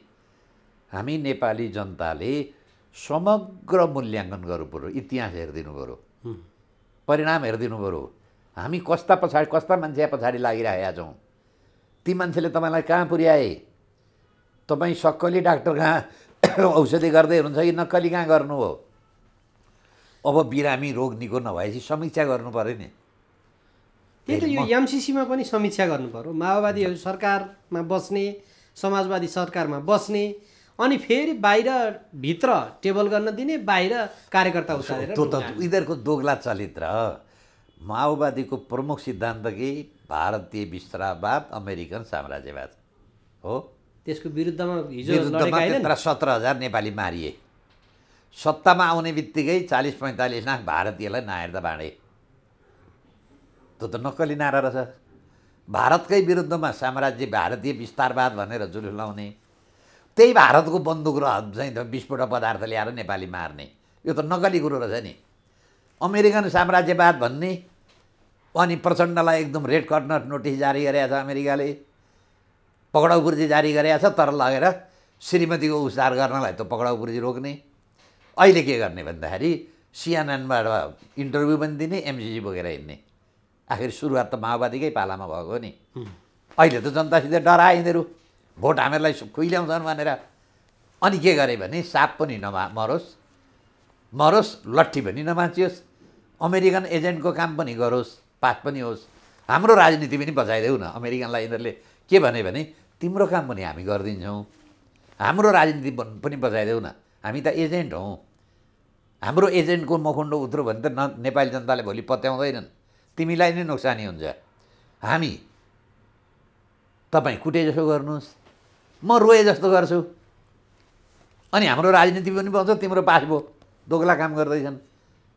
हामी नेपाली जनताले समग्र मूल्याङ्कन गर्नु पऱ्यो इतिहास हेरिदिनु पऱ्यो परिणाम हेरिदिनु पऱ्यो हामी कस्ता पछाडि कस्ता मान्छे पछाडि लागिरहेका छौँ ती मान्छेले तपाईँलाई कहाँ पुर्याए तपाईँ सक्कली डाक्टर कहाँ औषधि गर्दै हुनुहुन्छ कि नक्कली कहाँ गर्नु हो अब बिरामी रोग निको नभएपछि समीक्षा गर्नु पऱ्यो नि त्यही त यो एमसिसीमा पनि समीक्षा गर्नु पऱ्यो माओवादीहरू सरकारमा बस्ने समाजवादी सरकारमा बस्ने अनि फेरि बाहिर भित्र टेबल गर्न दिने बाहिर कार्यकर्ता उतारेर त्यो त यिनीहरूको दोग्ला चलित्र माओवादीको प्रमुख सिद्धान्त कि भारतीय विस्तारवाद अमेरिकन साम्राज्यवाद हो त्यसको विरुद्धमा हिजो सत्र हजार नेपाली मारिए सत्तामा आउने बित्तिकै चालिस पैँतालिस लाख भारतीयलाई नायर्दा बाँडे त्यो त नक्कली नारा रहेछ भारतकै विरुद्धमा साम्राज्य भारतीय विस्तारवाद भनेर जुलुस लाउने त्यही भारतको बन्दुक र चाहिँ विस्फोट पदार्थ ल्याएर नेपाली मार्ने यो त नक्कली कुरो रहेछ नि अमेरिकन साम्राज्यवाद भन्ने अनि प्रचण्डलाई एकदम रेड कर्नर नोटिस जारी गरेको छ अमेरिकाले पक्राउ पूर्जी जारी गरेको छ तर लगेर श्रीमतीको उपचार गर्नलाई त पक्राउ पूर्जी रोक्ने अहिले के गर्ने भन्दाखेरि सिएनएनबाट इन्टरभ्यू पनि दिने एमसिसी बोकेर हिँड्ने आखिर सुरुवात त माओवादीकै पालामा भएको हो नि अहिले त जनतासित डरा यिनीहरू भोट हामीहरूलाई खुइल्याउँछन् भनेर अनि के गरे भने साप पनि नमा मरोस् मरोस् लट्ठी पनि नमाचियोस् अमेरिकन एजेन्टको काम पनि गरोस् पाठ पनि होस् हाम्रो राजनीति पनि बचाइदेऊ न अमेरिकनलाई यिनीहरूले के भने भने तिम्रो काम पनि हामी गरिदिन्छौँ हाम्रो राजनीति पनि बचाइदेऊ न हामी त एजेन्ट हौँ हाम्रो एजेन्टको मखुन्डो उत्रो भने त न नेपाली जनताले भोलि पत्याउँदैनन् तिमीलाई नै नोक्सानी हुन्छ हामी तपाईँ कुटे जसो गर्नुहोस् म रोए जस्तो गर्छु अनि हाम्रो राजनीति पनि बन्छ तिम्रो पास दोगला दोग्ला काम गर्दैछन्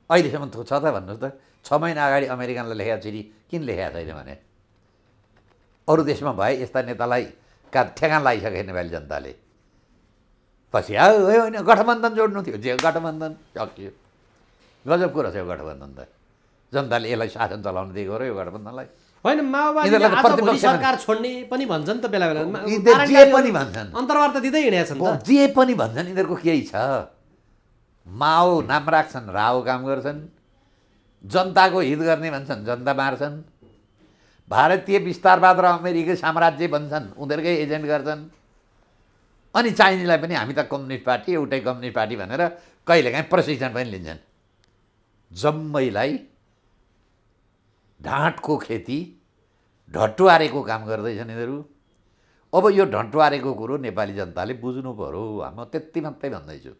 अहिलेसम्म छ त भन्नुहोस् त छ महिना अगाडि अमेरिकनलाई लेखेको चिठी किन लेखेको छैन भने अरू देशमा भए यस्ता नेतालाई का ठेगान लागिसके नेपाली जनताले पछि आयो होइन गठबन्धन जोड्नु थियो जे गठबन्धन सकियो गजब कुरा छ यो गठबन्धन त जनताले यसलाई शासन चलाउनु दिएको र यो गठबन्धनलाई होइन माओवादी सरकार छोड्ने पनि भन्छन् त बेला जे पनि भन्छन् अन्तर्वार्ता दिँदै हिँडेका छन् जे पनि भन्छन् यिनीहरूको केही छ माओ नाम राख्छन् राओ काम गर्छन् जनताको हित गर्ने भन्छन् जनता मार्छन् भारतीय विस्तारवाद र अमेरिकी साम्राज्य भन्छन् उनीहरूकै एजेन्ट गर्छन् अनि चाइनिजलाई पनि हामी त कम्युनिस्ट पार्टी एउटै कम्युनिस्ट पार्टी भनेर कहिलेकाहीँ प्रशिक्षण पनि लिन्छन् जम्मैलाई ढाँटको खेती ढटुवारेको काम गर्दैछन् यिनीहरू अब यो ढटुवारेको कुरो नेपाली जनताले बुझ्नु पऱ्यो म त्यति मात्रै भन्दैछु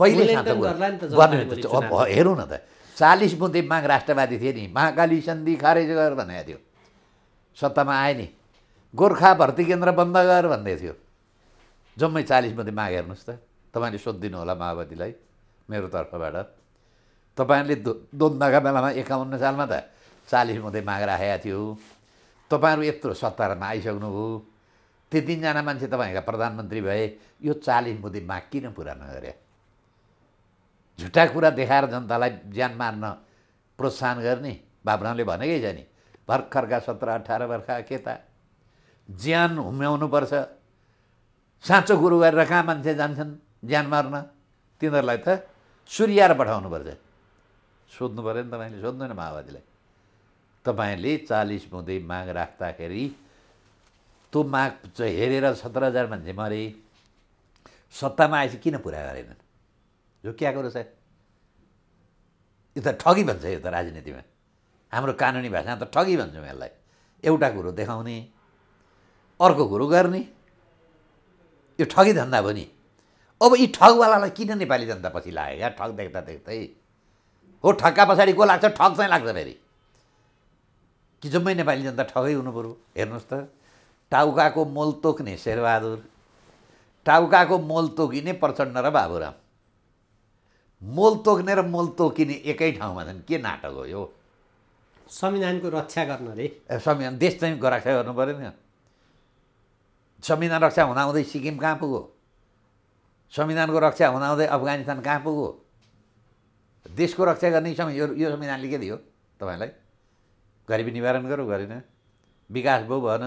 कहिले गर्ने हेरौँ न त चालिस बुन्दे माघ राष्ट्रवादी थिए नि महाकाली सन्धि खारेज गर भनेको थियो सत्तामा आयो नि गोर्खा भर्ती केन्द्र बन्द गर भन्दै थियो जम्मै चालिस मध्ये माघ हेर्नुहोस् त तपाईँले सोधिदिनु होला माओवादीलाई मेरो तर्फबाट तपाईँहरूले दो द्वन्द्वका बेलामा एकाउन्न सालमा त चालिस बुँदै माघ राखेका थियो तपाईँहरू यत्रो सत्तामा आइसक्नुभयो त्यो तिनजना मान्छे तपाईँहरूका प्रधानमन्त्री भए यो चालिस बुँदै माग किन पुरा नगरे झुटा कुरा देखाएर जनतालाई ज्यान मार्न प्रोत्साहन गर्ने बाबरामले भनेकै छ नि भर्खरका सत्र अठार के त ज्यान हुम्याउनुपर्छ साँचो कुरो गरेर कहाँ मान्छे जान्छन् ज्यान मार्न तिनीहरूलाई त सुर्याएर पठाउनुपर्छ सोध्नु पऱ्यो नि तपाईँले सोध्नु नि माओवादीलाई तपाईँले चालिस बुँदै माग राख्दाखेरि त्यो माग हेरेर सत्र हजार मान्छे मरे सत्तामा आएपछि किन पुरा गरेनन् झुक्किआएको रहेछ यो त ठगी भन्छ यो त राजनीतिमा हाम्रो कानुनी भाषामा त ठगी भन्छौँ यसलाई एउटा कुरो देखाउने अर्को कुरो गर्ने यो ठगी धन्दा हो अब यी ठगवालालाई किन नेपाली जनता पछि लाग्यो क्या ठग देख्दा देख्दै हो ठक्का पछाडि को लाग्छ ठग चाहिँ लाग्छ फेरि कि जम्मै नेपाली जनता ठगै हुनु पऱ्यो हेर्नुहोस् त टाउकाको मोल तोक्ने शेरबहादुर टाउकाको मोल तोकिने प्रचण्ड र बाबुराम मोल तोक्ने र मोल तोकिने एकै ठाउँमा छन् के नाटक हो यो संविधानको रक्षा गर्न रे संविधान देश चाहिँ रक्षा गर्नु पऱ्यो नि संविधान रक्षा हुँदाहुँदै सिक्किम कहाँ पुग्यो संविधानको रक्षा हुँदाहुँदै अफगानिस्तान कहाँ पुग्यो देशको रक्षा गर्ने समय यो यो संविधानले के दियो तपाईँलाई गरिबी निवारण गरौँ गरेन विकास भो भएन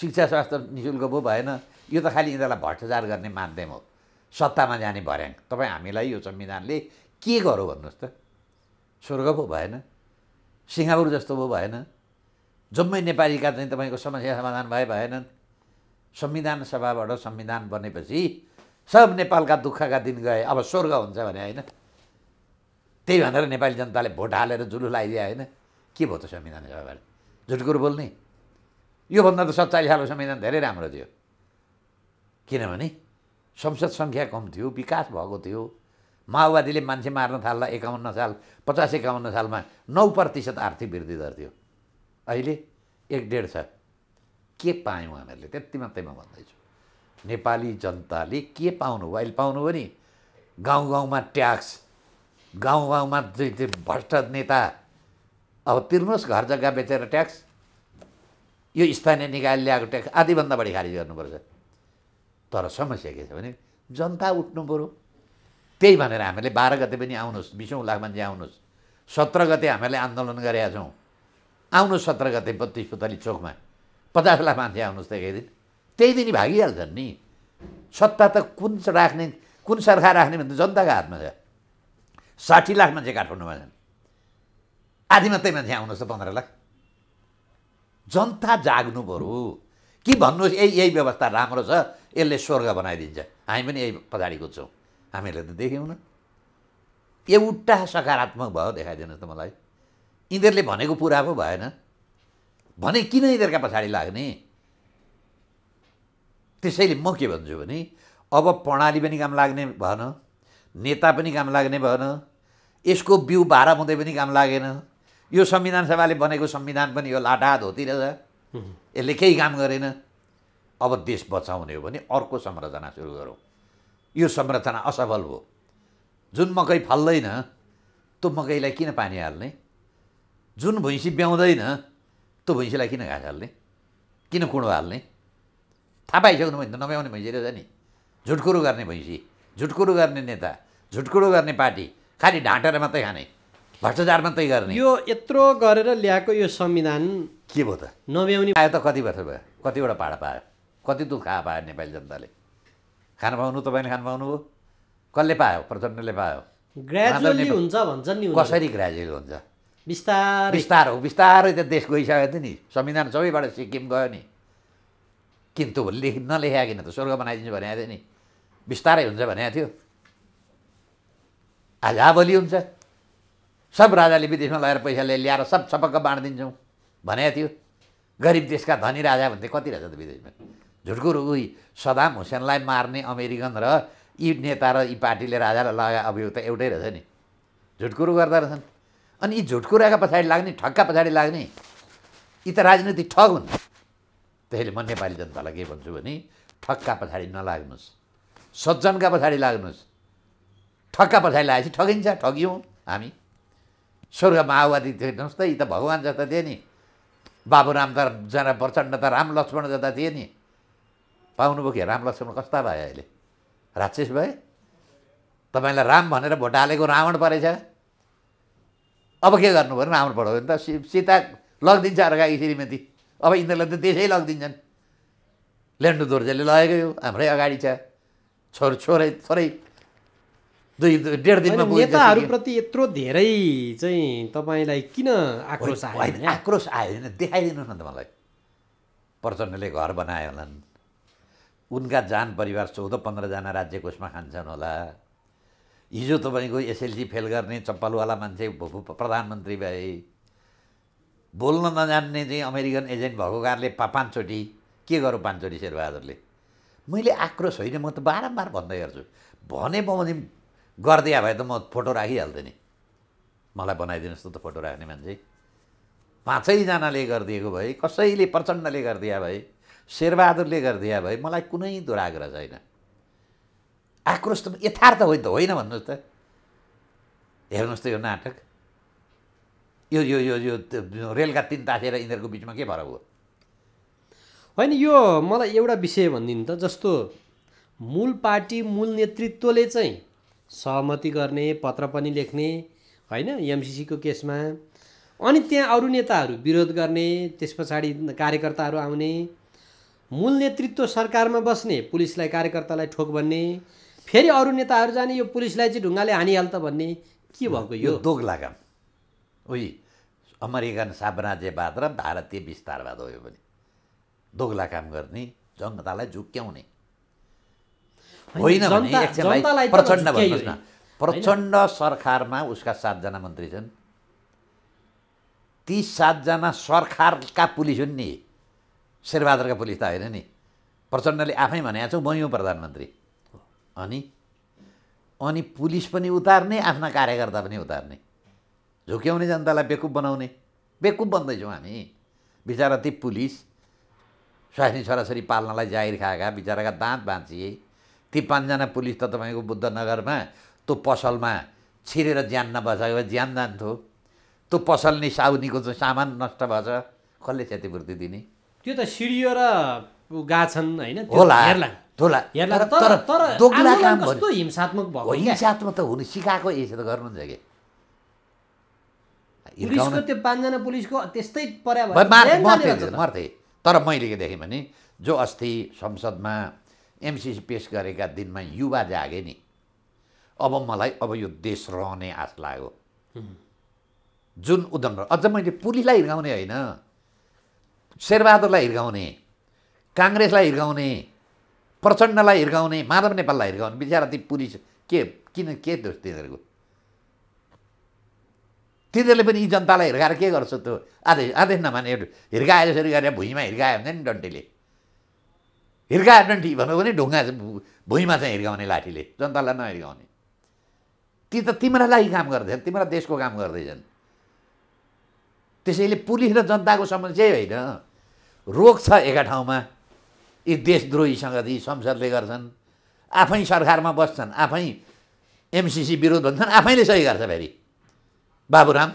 शिक्षा स्वास्थ्य नि शुल्क भो भएन यो त खालि यिनीहरूलाई भ्रष्टाचार गर्ने माध्यम हो सत्तामा जाने भर्याङ तपाईँ हामीलाई यो संविधानले के गरौँ भन्नुहोस् त स्वर्ग पो भएन सिङ्गापुर जस्तो पो भएन जम्मै नेपालीका चाहिँ तपाईँको समस्या समाधान भए भएनन् संविधान सभाबाट संविधान बनेपछि सब नेपालका दुःखका दिन गए अब स्वर्ग हुन्छ भने होइन त्यही भनेर नेपाली जनताले भोट हालेर जुलु लगाइदिए होइन के भयो त संविधान सभाबाट झुटकुर बोल्ने योभन्दा त सत्तालिस सालको संविधान धेरै राम्रो थियो किनभने संसद सङ्ख्या कम थियो विकास भएको थियो माओवादीले मान्छे मार्न थाल्दा एकाउन्न साल पचास एकाउन्न सालमा नौ प्रतिशत आर्थिक वृद्धि दर थियो अहिले एक डेढ छ के पायौँ हामीहरूले त्यति मात्रै म भन्दैछु नेपाली जनताले के पाउनु पाउनुभयो अहिले पाउनुभयो नि गाउँ गाउँमा ट्याक्स गाउँ गाउँमा भ्रष्ट नेता अब तिर्नुहोस् घर जग्गा बेचेर ट्याक्स यो स्थानीय निकायले ल्याएको ट्याक्स आधीभन्दा बढी खारिज गर्नुपर्छ तर समस्या के छ भने जनता उठ्नु पऱ्यो त्यही भनेर हामीले बाह्र गते पनि आउनुहोस् बिसौँ लाख मान्छे आउनुहोस् सत्र गते हामीले आन्दोलन गरेका छौँ आउनुहोस् सत्र गते बत्तिस पुतली चोकमा पचास लाख मान्छे आउनुहोस् एकै दिन त्यही दिन भागिहाल्छन् नि सत्ता त कुन राख्ने कुन सरकार राख्ने भने त जनताको हातमा छ साठी लाख मान्छे काठमाडौँमा छन् आधी मात्रै मान्छे आउनुहोस् त पन्ध्र लाख जनता जाग्नु पऱ्यो कि भन्नुहोस् यही यही व्यवस्था राम्रो छ यसले स्वर्ग बनाइदिन्छ हामी पनि यही पछाडि कुद्छौँ हामीहरूले त देख्यौँ न एउटा सकारात्मक भयो देखाइदिनुहोस् त मलाई यिनीहरूले भनेको पुरा पो भएन भने किन यिनीहरूका पछाडि लाग्ने त्यसैले म के भन्छु भने अब प्रणाली पनि काम लाग्ने भएन नेता पनि काम लाग्ने भएन यसको बिउ भाडा हुँदै पनि काम लागेन यो संविधान सभाले बनेको संविधान पनि यो लाटा धोती छ यसले केही काम गरेन अब देश बचाउने हो भने अर्को संरचना सुरु गरौँ यो संरचना असफल हो जुन मकै फल्दैन त्यो मकैलाई किन पानी हाल्ने जुन भैँसी ब्याउँदैन त्यो भैँसीलाई किन घाँस हाल्ने किन कुँडो हाल्ने थाहा पाइसक्नु नि त नभ्याउने भैँसी रहेछ नि झुटकुरो गर्ने भैँसी झुटकुरो गर्ने नेता झुटकुरो गर्ने पार्टी खालि ढाँटेर मात्रै खाने भ्रष्टाचार मात्रै गर्ने यो यत्रो गरेर ल्याएको यो संविधान के भयो त नभ्याउने आयो त कति वर्ष भयो कतिवटा पाडा पायो कति दुःख खा पायो नेपाली जनताले खान पाउनु तपाईँले खान पाउनु हो कसले पायो प्रचण्डले पायो ग्रेजुअली हुन्छ भन्छ नि कसरी ग्रेजुअली हुन्छ बिस्तारै बिस्तार हो बिस्तारै त देश गइसकेको थियो नि संविधान सबैबाट सिक्किम गयो नि किन्तु लेख नलेखा किन त स्वर्ग बनाइदिन्छु भनेको थियो नि बिस्तारै हुन्छ भनेको थियो आज भोलि हुन्छ सब राजाले विदेशमा लगेर पैसाले ल्याएर सब सबक्क बाँडिदिन्छौँ भनेको थियो गरिब देशका धनी राजा भन्थे कति रहेछ त विदेशमा झुटकुर उही सदाम हुसेनलाई मार्ने अमेरिकन र यी नेता र यी पार्टीले राजालाई लगाए अभियोग त एउटै रहेछ नि झुटकुरो गर्दा रहेछन् अनि यी झुटकुराका पछाडि लाग्ने ठक्का पछाडि लाग्ने यी त राजनीति ठग हुन् त्यसैले म नेपाली जनतालाई के भन्छु भने ठक्का पछाडि नलाग्नुहोस् सज्जनका पछाडि लाग्नुहोस् ठक्का पछाडि लागेपछि ठगिन्छ ठग्यौँ हामी स्वर्ग माओवादी हेर्नुहोस् त यी त भगवान् जस्ता थिए नि बाबुराम त जना प्रचण्ड त राम लक्ष्मण जस्ता थिए नि पाउनुभयो कि राम लक्ष्मण कस्ता भयो अहिले राक्षस भए तपाईँलाई राम भनेर भोट हालेको रावण परेछ अब के गर्नु भने रावण पढ भने त सि सीता लगिदिन्छ अर्काकी श्रीमती अब यिनीहरूलाई त त्यसै लगिदिन्छन् लेन्डु दोर्जेले लगेकै हो हाम्रै अगाडि छ छोर छोरै थोरै दुई डेढ दिनमा नेताहरूप्रति यत्रो धेरै चाहिँ तपाईँलाई किन आक्रोश आयो आक्रोश आयो होइन देखाइदिनुहोस् न त मलाई प्रचण्डले घर बनायो होलान् उनका जान परिवार चौध पन्ध्रजना राज्य कोषमा खान्छन् होला हिजो तपाईँको एसएलसी फेल गर्ने चप्पलवाला मान्छे प्रधानमन्त्री भए बोल्न नजान्ने चाहिँ अमेरिकन एजेन्ट भएको कारणले पा पाँचचोटि के गरौँ पाँचचोटि शेरबहादुरले मैले आक्रोश होइन म त बारम्बार भन्दै गर्छु भने बमोजिम गरिदिए भए त म फोटो राखिहाल्थेँ नि मलाई बनाइदिनुहोस् त फोटो राख्ने मान्छे पाँचैजनाले गरिदिएको भए कसैले प्रचण्डले गरिदिए भए शेरबहादुरले गरिदिए भए मलाई कुनै दुराग्रह छैन आक्रोश त यथार्थ हो त होइन भन्नुहोस् त हेर्नुहोस् त यो नाटक यो यो यो यो रेलका तिन तासेर यिनीहरूको बिचमा के फरक हो होइन यो मलाई एउटा विषय भनिदिनु त जस्तो मूल पार्टी मूल नेतृत्वले चाहिँ सहमति गर्ने पत्र पनि लेख्ने होइन एमसिसीको केसमा अनि त्यहाँ अरू नेताहरू विरोध गर्ने त्यस पछाडि कार्यकर्ताहरू आउने मूल नेतृत्व सरकारमा बस्ने पुलिसलाई कार्यकर्तालाई ठोक भन्ने फेरि अरू नेताहरू जाने यो पुलिसलाई चाहिँ ढुङ्गाले त भन्ने के भएको यो दोग लगाम ओइ अमेरिकन साम्राज्यवाद र भारतीय विस्तारवाद हो यो पनि दोग्ला काम गर्ने जनतालाई झुक्क्याउने होइन प्रचण्ड भन्नुहोस् न प्रचण्ड सरकारमा उसका सातजना मन्त्री छन् ती सातजना सरकारका पुलिस हुन् नि शेरबहादुरका पुलिस त होइन नि प्रचण्डले आफै भनेका छौँ मै प्रधानमन्त्री अनि अनि पुलिस पनि उतार्ने आफ्ना कार्यकर्ता पनि उतार्ने झुक्याउने जनतालाई बेकुब बनाउने बेकुब बन्दैछौँ हामी बिचरा ती पुलिस स्वास्नी छोराछोरी पाल्नलाई जाहिर खाएका बिचराका दाँत बाँचिए ती पाँचजना पुलिस त तपाईँको बुद्धनगरमा त्यो पसलमा छिरेर ज्यान नबसायो ज्यान जान्थ्यो त्यो पसल नि साउनीको चाहिँ सामान नष्ट भएछ कसले क्षतिपूर्ति दिने त्यो त सिडियो र गाछन् होइन हिंसात्मक हिंसात्मक त हुनु सिकाएको यसो त गर्नुहुन्छ कि त्यो पुलिसको त्यस्तै पर्या मर्थे तर मैले के देखेँ भने जो अस्ति संसदमा एमसिसी पेस गरेका दिनमा युवा जागे नि अब मलाई अब यो देश रहने आश लाग्यो जुन उद्यम अझ मैले पुलीलाई हिर्काउने होइन शेरबहादुरलाई हिर्काउने काङ्ग्रेसलाई हिर्काउने प्रचण्डलाई हिर्काउने माधव नेपाललाई हिर्काउने बिचरा ती पुलिस के किन के दोष तिनीहरूको तिनीहरूले पनि यी जनतालाई हिर्काएर के गर्छ त्यो आदेश आदेश नमाने हिर्काए जसरी गरेर भुइँमा हिर्कायो भने नि डन्टेले हिर्काडन्टी भन्यो भने ढुङ्गा भुइँमा चाहिँ हिर्काउने लाठीले जनतालाई नहिर्काउने ती त तिम्रा लागि काम गर्दैछन् तिम्रा देशको काम गर्दैछन् त्यसैले पुलिस र जनताको समस्या होइन रोग छ एका ठाउँमा यी देशद्रोही सङ्गति संसदले गर्छन् आफै सरकारमा बस्छन् आफै एमसिसी विरोध भन्छन् आफैले सही गर्छ फेरि बाबुराम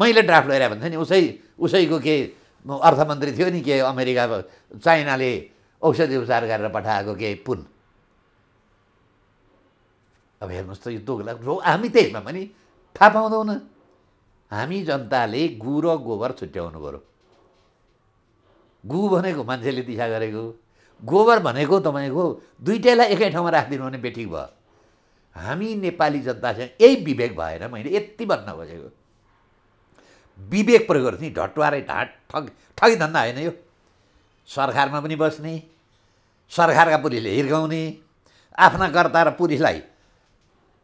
मैले ड्राफ्ट ल्याएर भन्छ नि उसै उसैको के अर्थमन्त्री थियो नि के अमेरिका चाइनाले औषधि उपचार गरेर पठाएको के पुन अब हेर्नुहोस् त यो दुःख लाग्दो हामी त्यसमा पनि थाहा पाउँदैनौँ हामी जनताले गु र गोबर छुट्याउनु पऱ्यो गु भनेको मान्छेले दिशा गरेको गोबर भनेको तपाईँको दुइटैलाई एकै ठाउँमा राखिदिनु भने बेठिक भयो हामी नेपाली जनतासँग यही विवेक भएर मैले यति भन्न खोजेको विवेक प्रयोग गर्छु नि ढटुवारै ढाँट ठग ठगी धन्दा होइन यो सरकारमा पनि बस्ने सरकारका पुलिसले हिर्काउने आफ्ना कर्ता र पुलिसलाई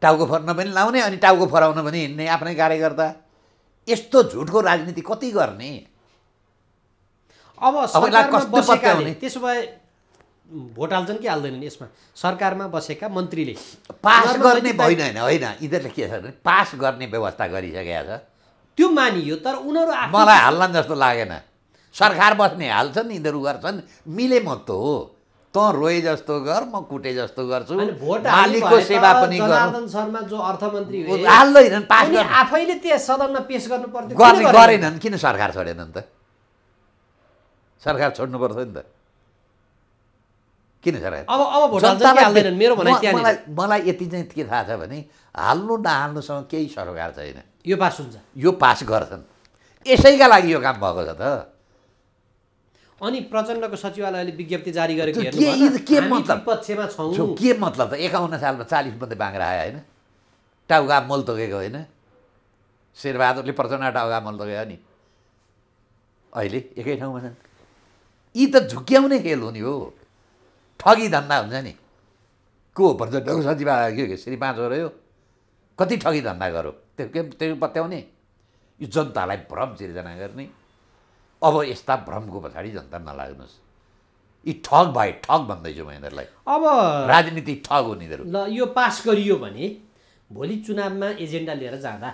टाउको फर्न पनि लाउने अनि टाउको फराउन पनि हिँड्ने आफ्नै कार्यकर्ता यस्तो झुटको राजनीति कति गर्ने अब त्यसो भए भोट हाल्छन् कि हाल्दैनन् यसमा सरकारमा बसेका मन्त्रीले पास गर्ने होइन होइन होइन यिनीहरूले के छ भने पास गर्ने व्यवस्था गरिसकेका छ त्यो मानियो तर उनीहरू मलाई हाल्लान् जस्तो लागेन सरकार बस्ने हाल्छन् यिनीहरू गर्छन् मिले मत हो तँ रोए जस्तो गर म कुटे जस्तो गर्छु मालिकको सेवा पनि शर्मा जो अर्थमन्त्री हाल्दैनन् पास आफैले त्यस सदनमा पेस गर्नु पर्थ्यो गरेनन् किन सरकार छोडेनन् त सरकार छोड्नु पर्छ नि त किन सरकार अब अब मेरो मलाई मलाई यति चाहिँ के थाहा छ भने हाल्नु नहाल्नुसँग केही सरकार छैन यो पास हुन्छ यो पास गर्छन् यसैका लागि यो काम भएको छ त अनि प्रचण्डको सचिवालयले विज्ञप्ति जारी गरेको के मतलब पक्षमा छौँ के मतलब त एकाउन्न सालमा चालिस मात्रै बाङ्रा आयो होइन टाउका मोल तोकेको होइन शेरबहादुरले प्रचण्ड टाउका मोल तोक्यो नि अहिले एकै ठाउँमा छन् यी त झुक्क्याउने खेल हो नि हो ठगी धन्दा हुन्छ नि को प्रचण्डको सचिवालय के श्री पाँच हो रह्यो कति ठगी धन्दा गरौँ त्यो के त्यो पत्याउने यो जनतालाई भ्रम सिर्जना गर्ने अब यस्ता भ्रमको पछाडि जनता नलाग्नुहोस् यी ठग भाइ ठग भन्दैछु म यिनीहरूलाई अब राजनीति ठग हो यिनीहरू ल यो पास गरियो भने भोलि चुनावमा एजेन्डा लिएर जाँदा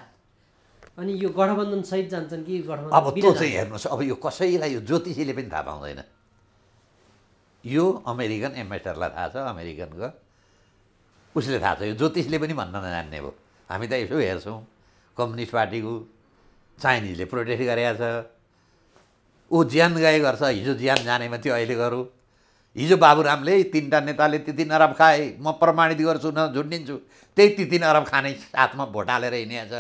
अनि यो गठबन्धन सहित जान्छन् कि गठबन्धन अब त्यो चाहिँ हेर्नुहोस् अब यो कसैलाई यो ज्योतिषीले पनि थाहा पाउँदैन यो अमेरिकन एम्बेसडरलाई थाहा छ अमेरिकनको उसले थाहा छ यो ज्योतिषले पनि भन्न नजान्ने हो हामी त यसो हेर्छौँ कम्युनिस्ट पार्टीको चाइनिजले प्रोटेस्ट गरेका छ ऊ ज्यान गए गर्छ हिजो ज्यान जानेमा थियो अहिले गरौँ हिजो बाबुरामले तिनवटा नेताले त्यति अरब खाए म प्रमाणित गर्छु न झुन्डिन्छु त्यही त्यति अरब खाने साथमा भोट हालेर हिँडिहाल्छ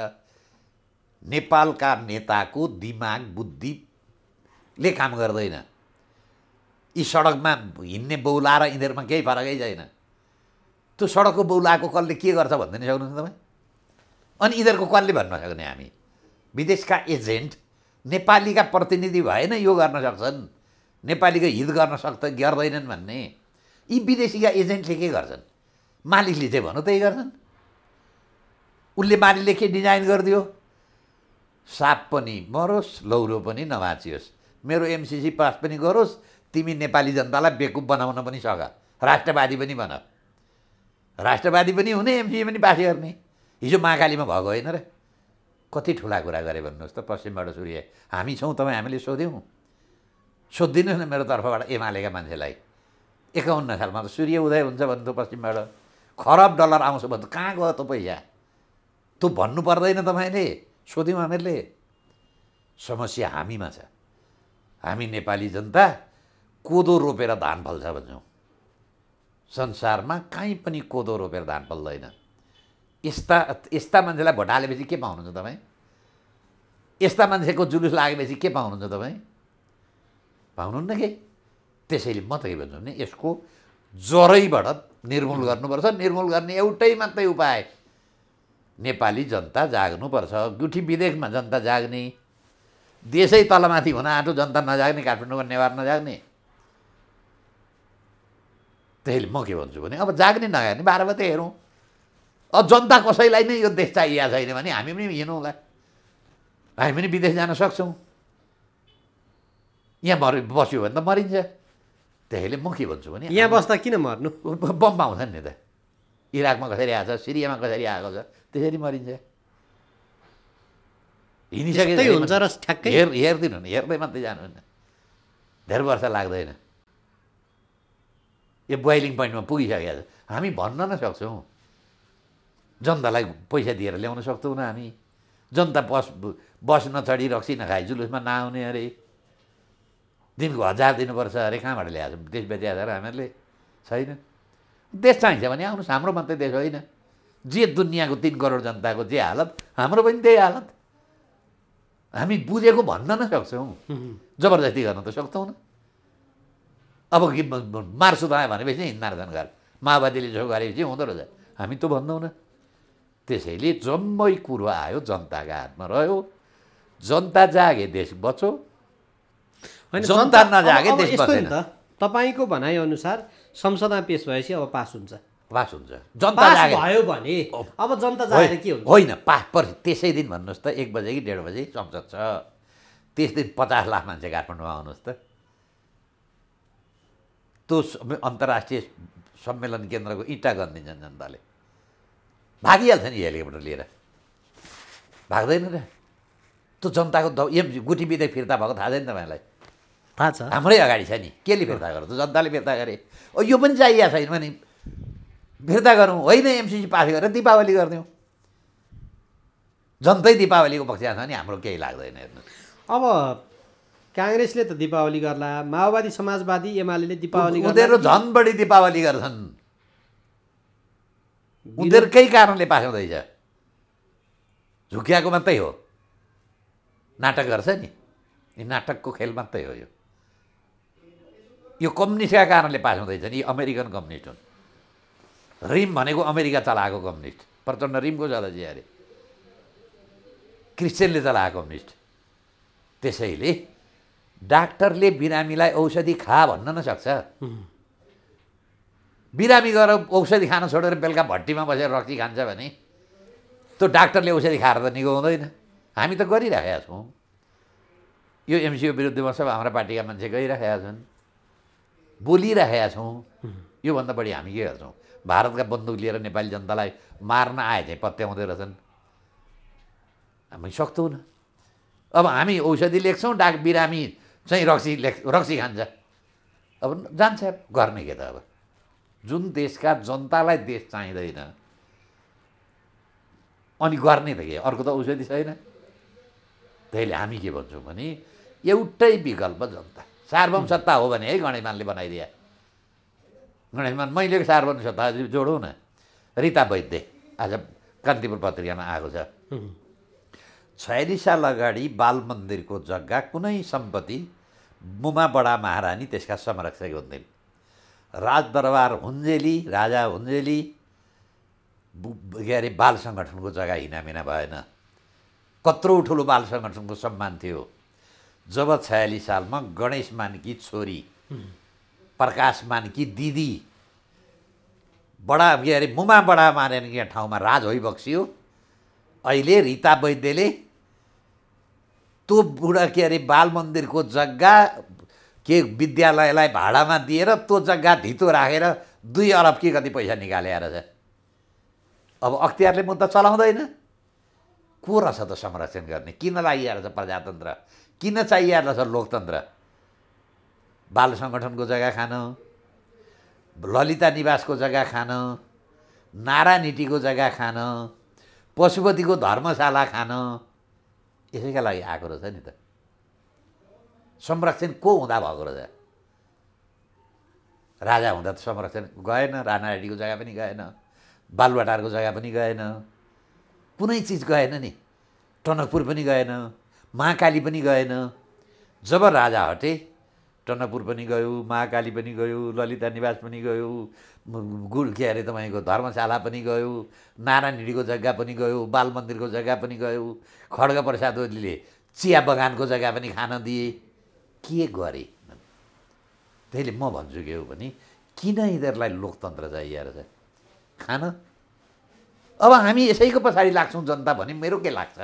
नेपालका नेताको दिमाग बुद्धिले काम गर्दैन यी सडकमा हिँड्ने बौला र यिनीहरूमा केही फरकै छैन त्यो सडकको बौलाको कसले के गर्छ भन्दैन सक्नुहुन्छ तपाईँ अनि यिनीहरूको कसले भन्न सक्ने हामी विदेशका एजेन्ट नेपालीका प्रतिनिधि भएन यो गर्न सक्छन् नेपालीको हित गर्न सक्छ गर्दैनन् भन्ने यी विदेशीका एजेन्टले के गर्छन् मालिकले चाहिँ भनौँ त्यही गर्छन् उसले मालिकले के डिजाइन गरिदियो साप पनि मरोस् लौरो पनि नभाँचियोस् मेरो एमसिसी पास पनि गरोस् तिमी नेपाली जनतालाई बेकुप बनाउन पनि सक राष्ट्रवादी पनि बन राष्ट्रवादी पनि हुने एमसिसी पनि पास गर्ने हिजो महाकालीमा भएको होइन र कति ठुला कुरा गरे भन्नुहोस् त पश्चिमबाट सूर्य हामी छौँ तपाईँ हामीले सोध्यौँ सोधिदिनुहोस् न मेरो तर्फबाट एमालेका मान्छेलाई एकाउन्न सालमा त सूर्य उदय हुन्छ भन्थ्यो पश्चिमबाट खराब डलर आउँछ भन्थ्यो कहाँ गयो त पैसा तँ भन्नु पर्दैन तपाईँले सोध्यौँ हामीहरूले समस्या हामीमा छ हामी नेपाली जनता कोदो रोपेर धान फल्छ भन्छौँ संसारमा काहीँ पनि कोदो रोपेर धान फल्दैन यस्ता यस्ता मान्छेलाई भटालेपछि के पाउनुहुन्छ तपाईँ यस्ता मान्छेको जुलुस लागेपछि के पाउनुहुन्छ तपाईँ पाउनुहुन्न के त्यसैले म त के भन्छु भने यसको जरैबाट निर्मूल गर्नुपर्छ निर्मूल गर्ने एउटै मात्रै उपाय नेपाली जनता जाग्नुपर्छ गुठी विदेशमा जनता जाग्ने देशै तलमाथि हुन आँटो जनता नजाग्ने काठमाडौँमा नेवार नजाग्ने त्यसैले म के भन्छु भने अब जाग्ने नगाग्ने बाह्र मात्रै हेरौँ अब जनता कसैलाई नै यो देश चाहिएको छैन भने हामी पनि हिँडौँला हामी पनि विदेश जान सक्छौँ यहाँ मर बस्यो भने त मरिन्छ त्यसैले म के भन्छु भने यहाँ बस्दा किन मर्नु बम आउँछ नि त इराकमा कसरी आएको छ सिरियामा कसरी आएको छ त्यसरी मरिन्छ हिँडिसके हुन्छ र ठ्याक्कै हेर हेर्दिनु हेर्दै मात्रै जानुहुन्न धेरै वर्ष लाग्दैन यो बोइलिङ पोइन्टमा पुगिसकेको छ हामी भन्न नसक्छौँ जनतालाई पैसा दिएर ल्याउन सक्छौँ हामी जनता बस बस नचढी रक्सी नखाए जुलुसमा नआउने अरे दिनको हजार दिनुपर्छ अरे कहाँबाट ल्याएको छ देश बेच्या छ हामीहरूले छैन देश चाहिन्छ भने आउनुहोस् हाम्रो मात्रै देश होइन जे दुनियाँको तिन करोड जनताको जे हालत हाम्रो पनि त्यही हालत हामी बुझेको भन्न नसक्छौँ जबरजस्ती गर्न त सक्छौँ अब मार्छु त भनेपछि हिँड्नाछन् घर माओवादीले जो गरेपछि हुँदो रहेछ हामी त भन्दैनौँ त्यसैले जम्मै कुरो आयो जनताको हातमा रह्यो जनता जागे देश बचो जनता नजागे देश बचेन तपाईँको भनाइअनुसार संसदमा पेस भएपछि अब पास हुन्छ पास हुन्छ जनता जागे भयो भने अब जनता जागेर के हुन्छ होइन पास पर्छ त्यसै दिन भन्नुहोस् त एक बजे कि डेढ बजे संसद छ त्यस दिन पचास लाख मान्छे काठमाडौँमा आउनुहोस् त त्यो अन्तर्राष्ट्रिय सम्मेलन केन्द्रको इँटा गरिदिन्छन् जनताले भागिहाल्छ नि हेलिकप्टर लिएर भाग्दैन र त्यो जनताको द एम गुठी बिदै फिर्ता भएको थाहा छैन तपाईँलाई थाहा छ हाम्रै अगाडि छ नि केले फिर्ता गर्छ जनताले फिर्ता गरे ओ यो पनि चाहिएको छैन भने फिर्ता गरौँ होइन एमसिसी पास गरेर दिपावली गरिदिउँ जनतै दिपावलीको पक्षमा छ नि हाम्रो केही लाग्दैन हेर्नु अब काङ्ग्रेसले त दिपावली गर्ला माओवादी समाजवादी एमाले दिपावली उनीहरू झन् बढी दिपावली गर्छन् उनीहरूकै कारणले पास हुँदैछ झुकियाको मात्रै हो नाटक गर्छ नि यो नाटकको खेल मात्रै हो यो यो कम्युनिस्टका कारणले पास हुँदैछ नि अमेरिकन कम्युनिस्ट हुन् रिम भनेको अमेरिका चलाएको कम्युनिस्ट प्रचण्ड रिमको चाहिँ अरे क्रिस्चियनले चलाएको कम्युनिस्ट त्यसैले डाक्टरले बिरामीलाई औषधि खा भन्न नसक्छ बिरामी गएर औषधि खान छोडेर बेलुका भट्टीमा बसेर रक्सी खान्छ भने त्यो डाक्टरले औषधि खाएर त निको हुँदैन हामी त गरिराखेका छौँ यो एमसिओ विरुद्धमा सब हाम्रा पार्टीका मान्छे गइराखेका छन् बोलिराखेका छौँ योभन्दा बढी हामी के गर्छौँ भारतका बन्दुक लिएर नेपाली जनतालाई मार्न आए चाहिँ पत्याउँदै रहेछन् हामी सक्दैनौँ अब हामी औषधि लेख्छौँ डाक बिरामी चाहिँ रक्सी लेख रक्सी खान्छ अब जान्छ घर नै के त अब जुन देशका जनतालाई देश चाहिँदैन अनि गर्ने त के अर्को त औषधि छैन त्यहीले हामी के भन्छौँ भने एउटै विकल्प जनता सार्वम सत्ता हो भने है गणेशमानले बनाइदिए गणेशमान मैले सार्वम सत्ता जोडौँ न रिता वैद्य आज कान्तिपुर पत्रिकामा आएको छ छयालिस साल अगाडि बाल मन्दिरको जग्गा कुनै सम्पत्ति मुमा बडा महारानी त्यसका संरक्षक हुन्थिन् राजदरबार हुन्जेली राजा हुन्जेली के अरे बाल सङ्गठनको जग्गा हिनामिना भएन कत्रो ठुलो बाल सङ्गठनको सम्मान थियो जब छयालिस सालमा गणेश मानकी छोरी प्रकाश मानकी दिदी बडा के अरे मुमा बडा यहाँ ठाउँमा राज होइबक्सियो अहिले रिता वैद्यले त्यो बुढा के अरे बाल मन्दिरको जग्गा के विद्यालयलाई भाडामा दिएर त्यो जग्गा धितो राखेर दुई अरब के कति पैसा निकाले रहेछ अब अख्तियारले मुद्दा चलाउँदैन को रहेछ त संरक्षण गर्ने किन छ प्रजातन्त्र किन रहेछ लोकतन्त्र बाल सङ्गठनको जग्गा खान ललिता निवासको जग्गा खान नारा नारानीतिको जग्गा खान पशुपतिको धर्मशाला खान यसैका लागि आएको रहेछ नि त संरक्षण को हुँदा भएको रहेछ राजा हुँदा त संरक्षण गएन राणा जग्गा पनि गएन बालुवाटारको जग्गा पनि गएन कुनै चिज गएन नि टनकपुर पनि गएन महाकाली पनि गएन जब राजा हटे टनकपुर पनि गयो महाकाली पनि गयो ललिता निवास पनि गयो गुड के अरे तपाईँको धर्मशाला पनि गयो नारायणहिडीको जग्गा पनि गयो बाल मन्दिरको जग्गा पनि गयो खड्ग प्रसाद ओलीले चिया बगानको जग्गा पनि खान दिए के गरे त्यसले म भन्छु के हो भने किन यिनीहरूलाई लोकतन्त्र चाहिएर छ खान अब हामी यसैको पछाडि लाग्छौँ जनता भने मेरो के लाग्छ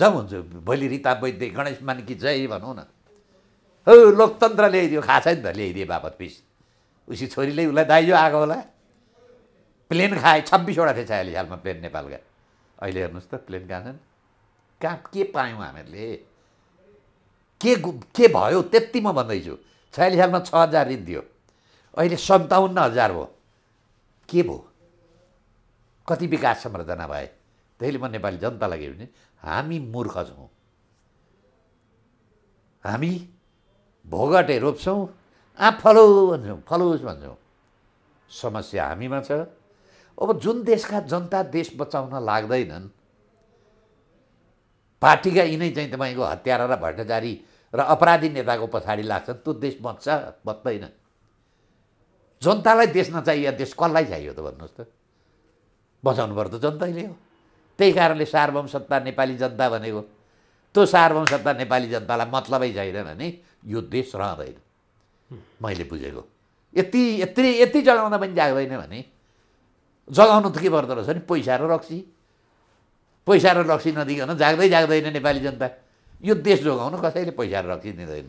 जब हुन्छ भोलि रिता वैद्य गणेश मानकी जय भनौँ न हो लोकतन्त्र ल्याइदियो छ नि त ल्याइदिए बापत पिस उसी छोरीले उसलाई दाइजो आएको होला प्लेन खाए छब्बिसवटा थिएछ अहिले हालमा प्लेन नेपालका अहिले हेर्नुहोस् त प्लेन कहाँ छन् कहाँ के पायौँ हामीहरूले के के भयो त्यति म भन्दैछु छयालिस सालमा छ हजार ऋण दियो अहिले सन्ताउन्न हजार भयो के भयो कति विकास संरचना भए त्यसले म नेपाली जनतालाई के भने हामी मूर्ख छौँ हामी भोगटे रोप्छौँ आ फलो भन्छौँ फलोस् भन्छौँ समस्या हामीमा छ अब जुन देशका जनता देश बचाउन लाग्दैनन् पार्टीका यिनै चाहिँ तपाईँको हत्यारा र भ्रष्टाचारी र अपराधी नेताको पछाडि लाग्छन् त्यो देश बच्छ बच्दैन जनतालाई देश नचाहियो देश कसलाई चाहियो त भन्नुहोस् त बचाउनु पर्छ जनताले हो त्यही कारणले सार्वभौम सत्ता नेपाली जनता भनेको त्यो सार्वभौम सत्ता नेपाली जनतालाई मतलबै छैन भने यो देश रहँदैन मैले बुझेको यति यति यति जगाउँदा पनि जाग्दैन भने जगाउनु त के पर्दो रहेछ नि पैसा र रक्सी पैसा र रक्सी नदिकन जाग्दै जाग्दैन नेपाली जनता यो देश जोगाउन कसैले पैसा रखिदिँदैन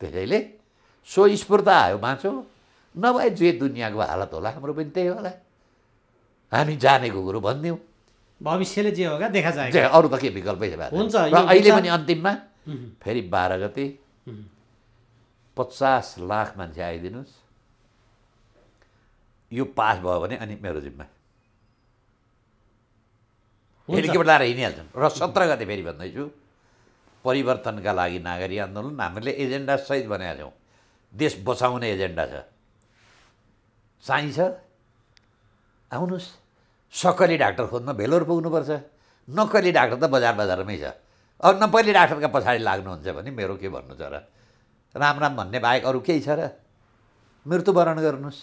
त्यसैले सो स्फूर्त आयो मान्छौँ नभए जे दुनियाँको हालत होला हाम्रो पनि त्यही होला हामी जानेको कुरो भनिदिउँ भविष्यले जे होगा देखा जाए अरू त के विकल्पै हुन्छ र अहिले पनि अन्तिममा फेरि बाह्र गते पचास लाख मान्छे आइदिनुहोस् यो पास भयो भने अनि मेरो जिम्मा हेलिकप्टर लाएर हिँडिहाल्छन् र सत्र गते फेरि भन्दैछु परिवर्तनका लागि नागरिक आन्दोलन हामीले एजेन्डासहित भनेका छौँ देश बचाउने एजेन्डा छ चाहिन्छ आउनुहोस् सकली डाक्टर खोज्न भेलोर पुग्नुपर्छ नक्कली डाक्टर त बजार बजारमै छ अब नक्कली डाक्टरका पछाडि लाग्नुहुन्छ भने मेरो के भन्नु छ र राम राम भन्ने बाहेक अरू केही छ र मृत्युवरण गर्नुहोस्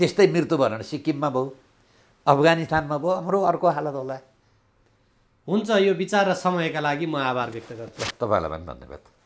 त्यस्तै मृत्युवरण सिक्किममा भयो अफगानिस्तानमा भयो हाम्रो अर्को हालत होला हुन्छ यो विचार र समयका लागि म आभार व्यक्त गर्छु तपाईँलाई पनि धन्यवाद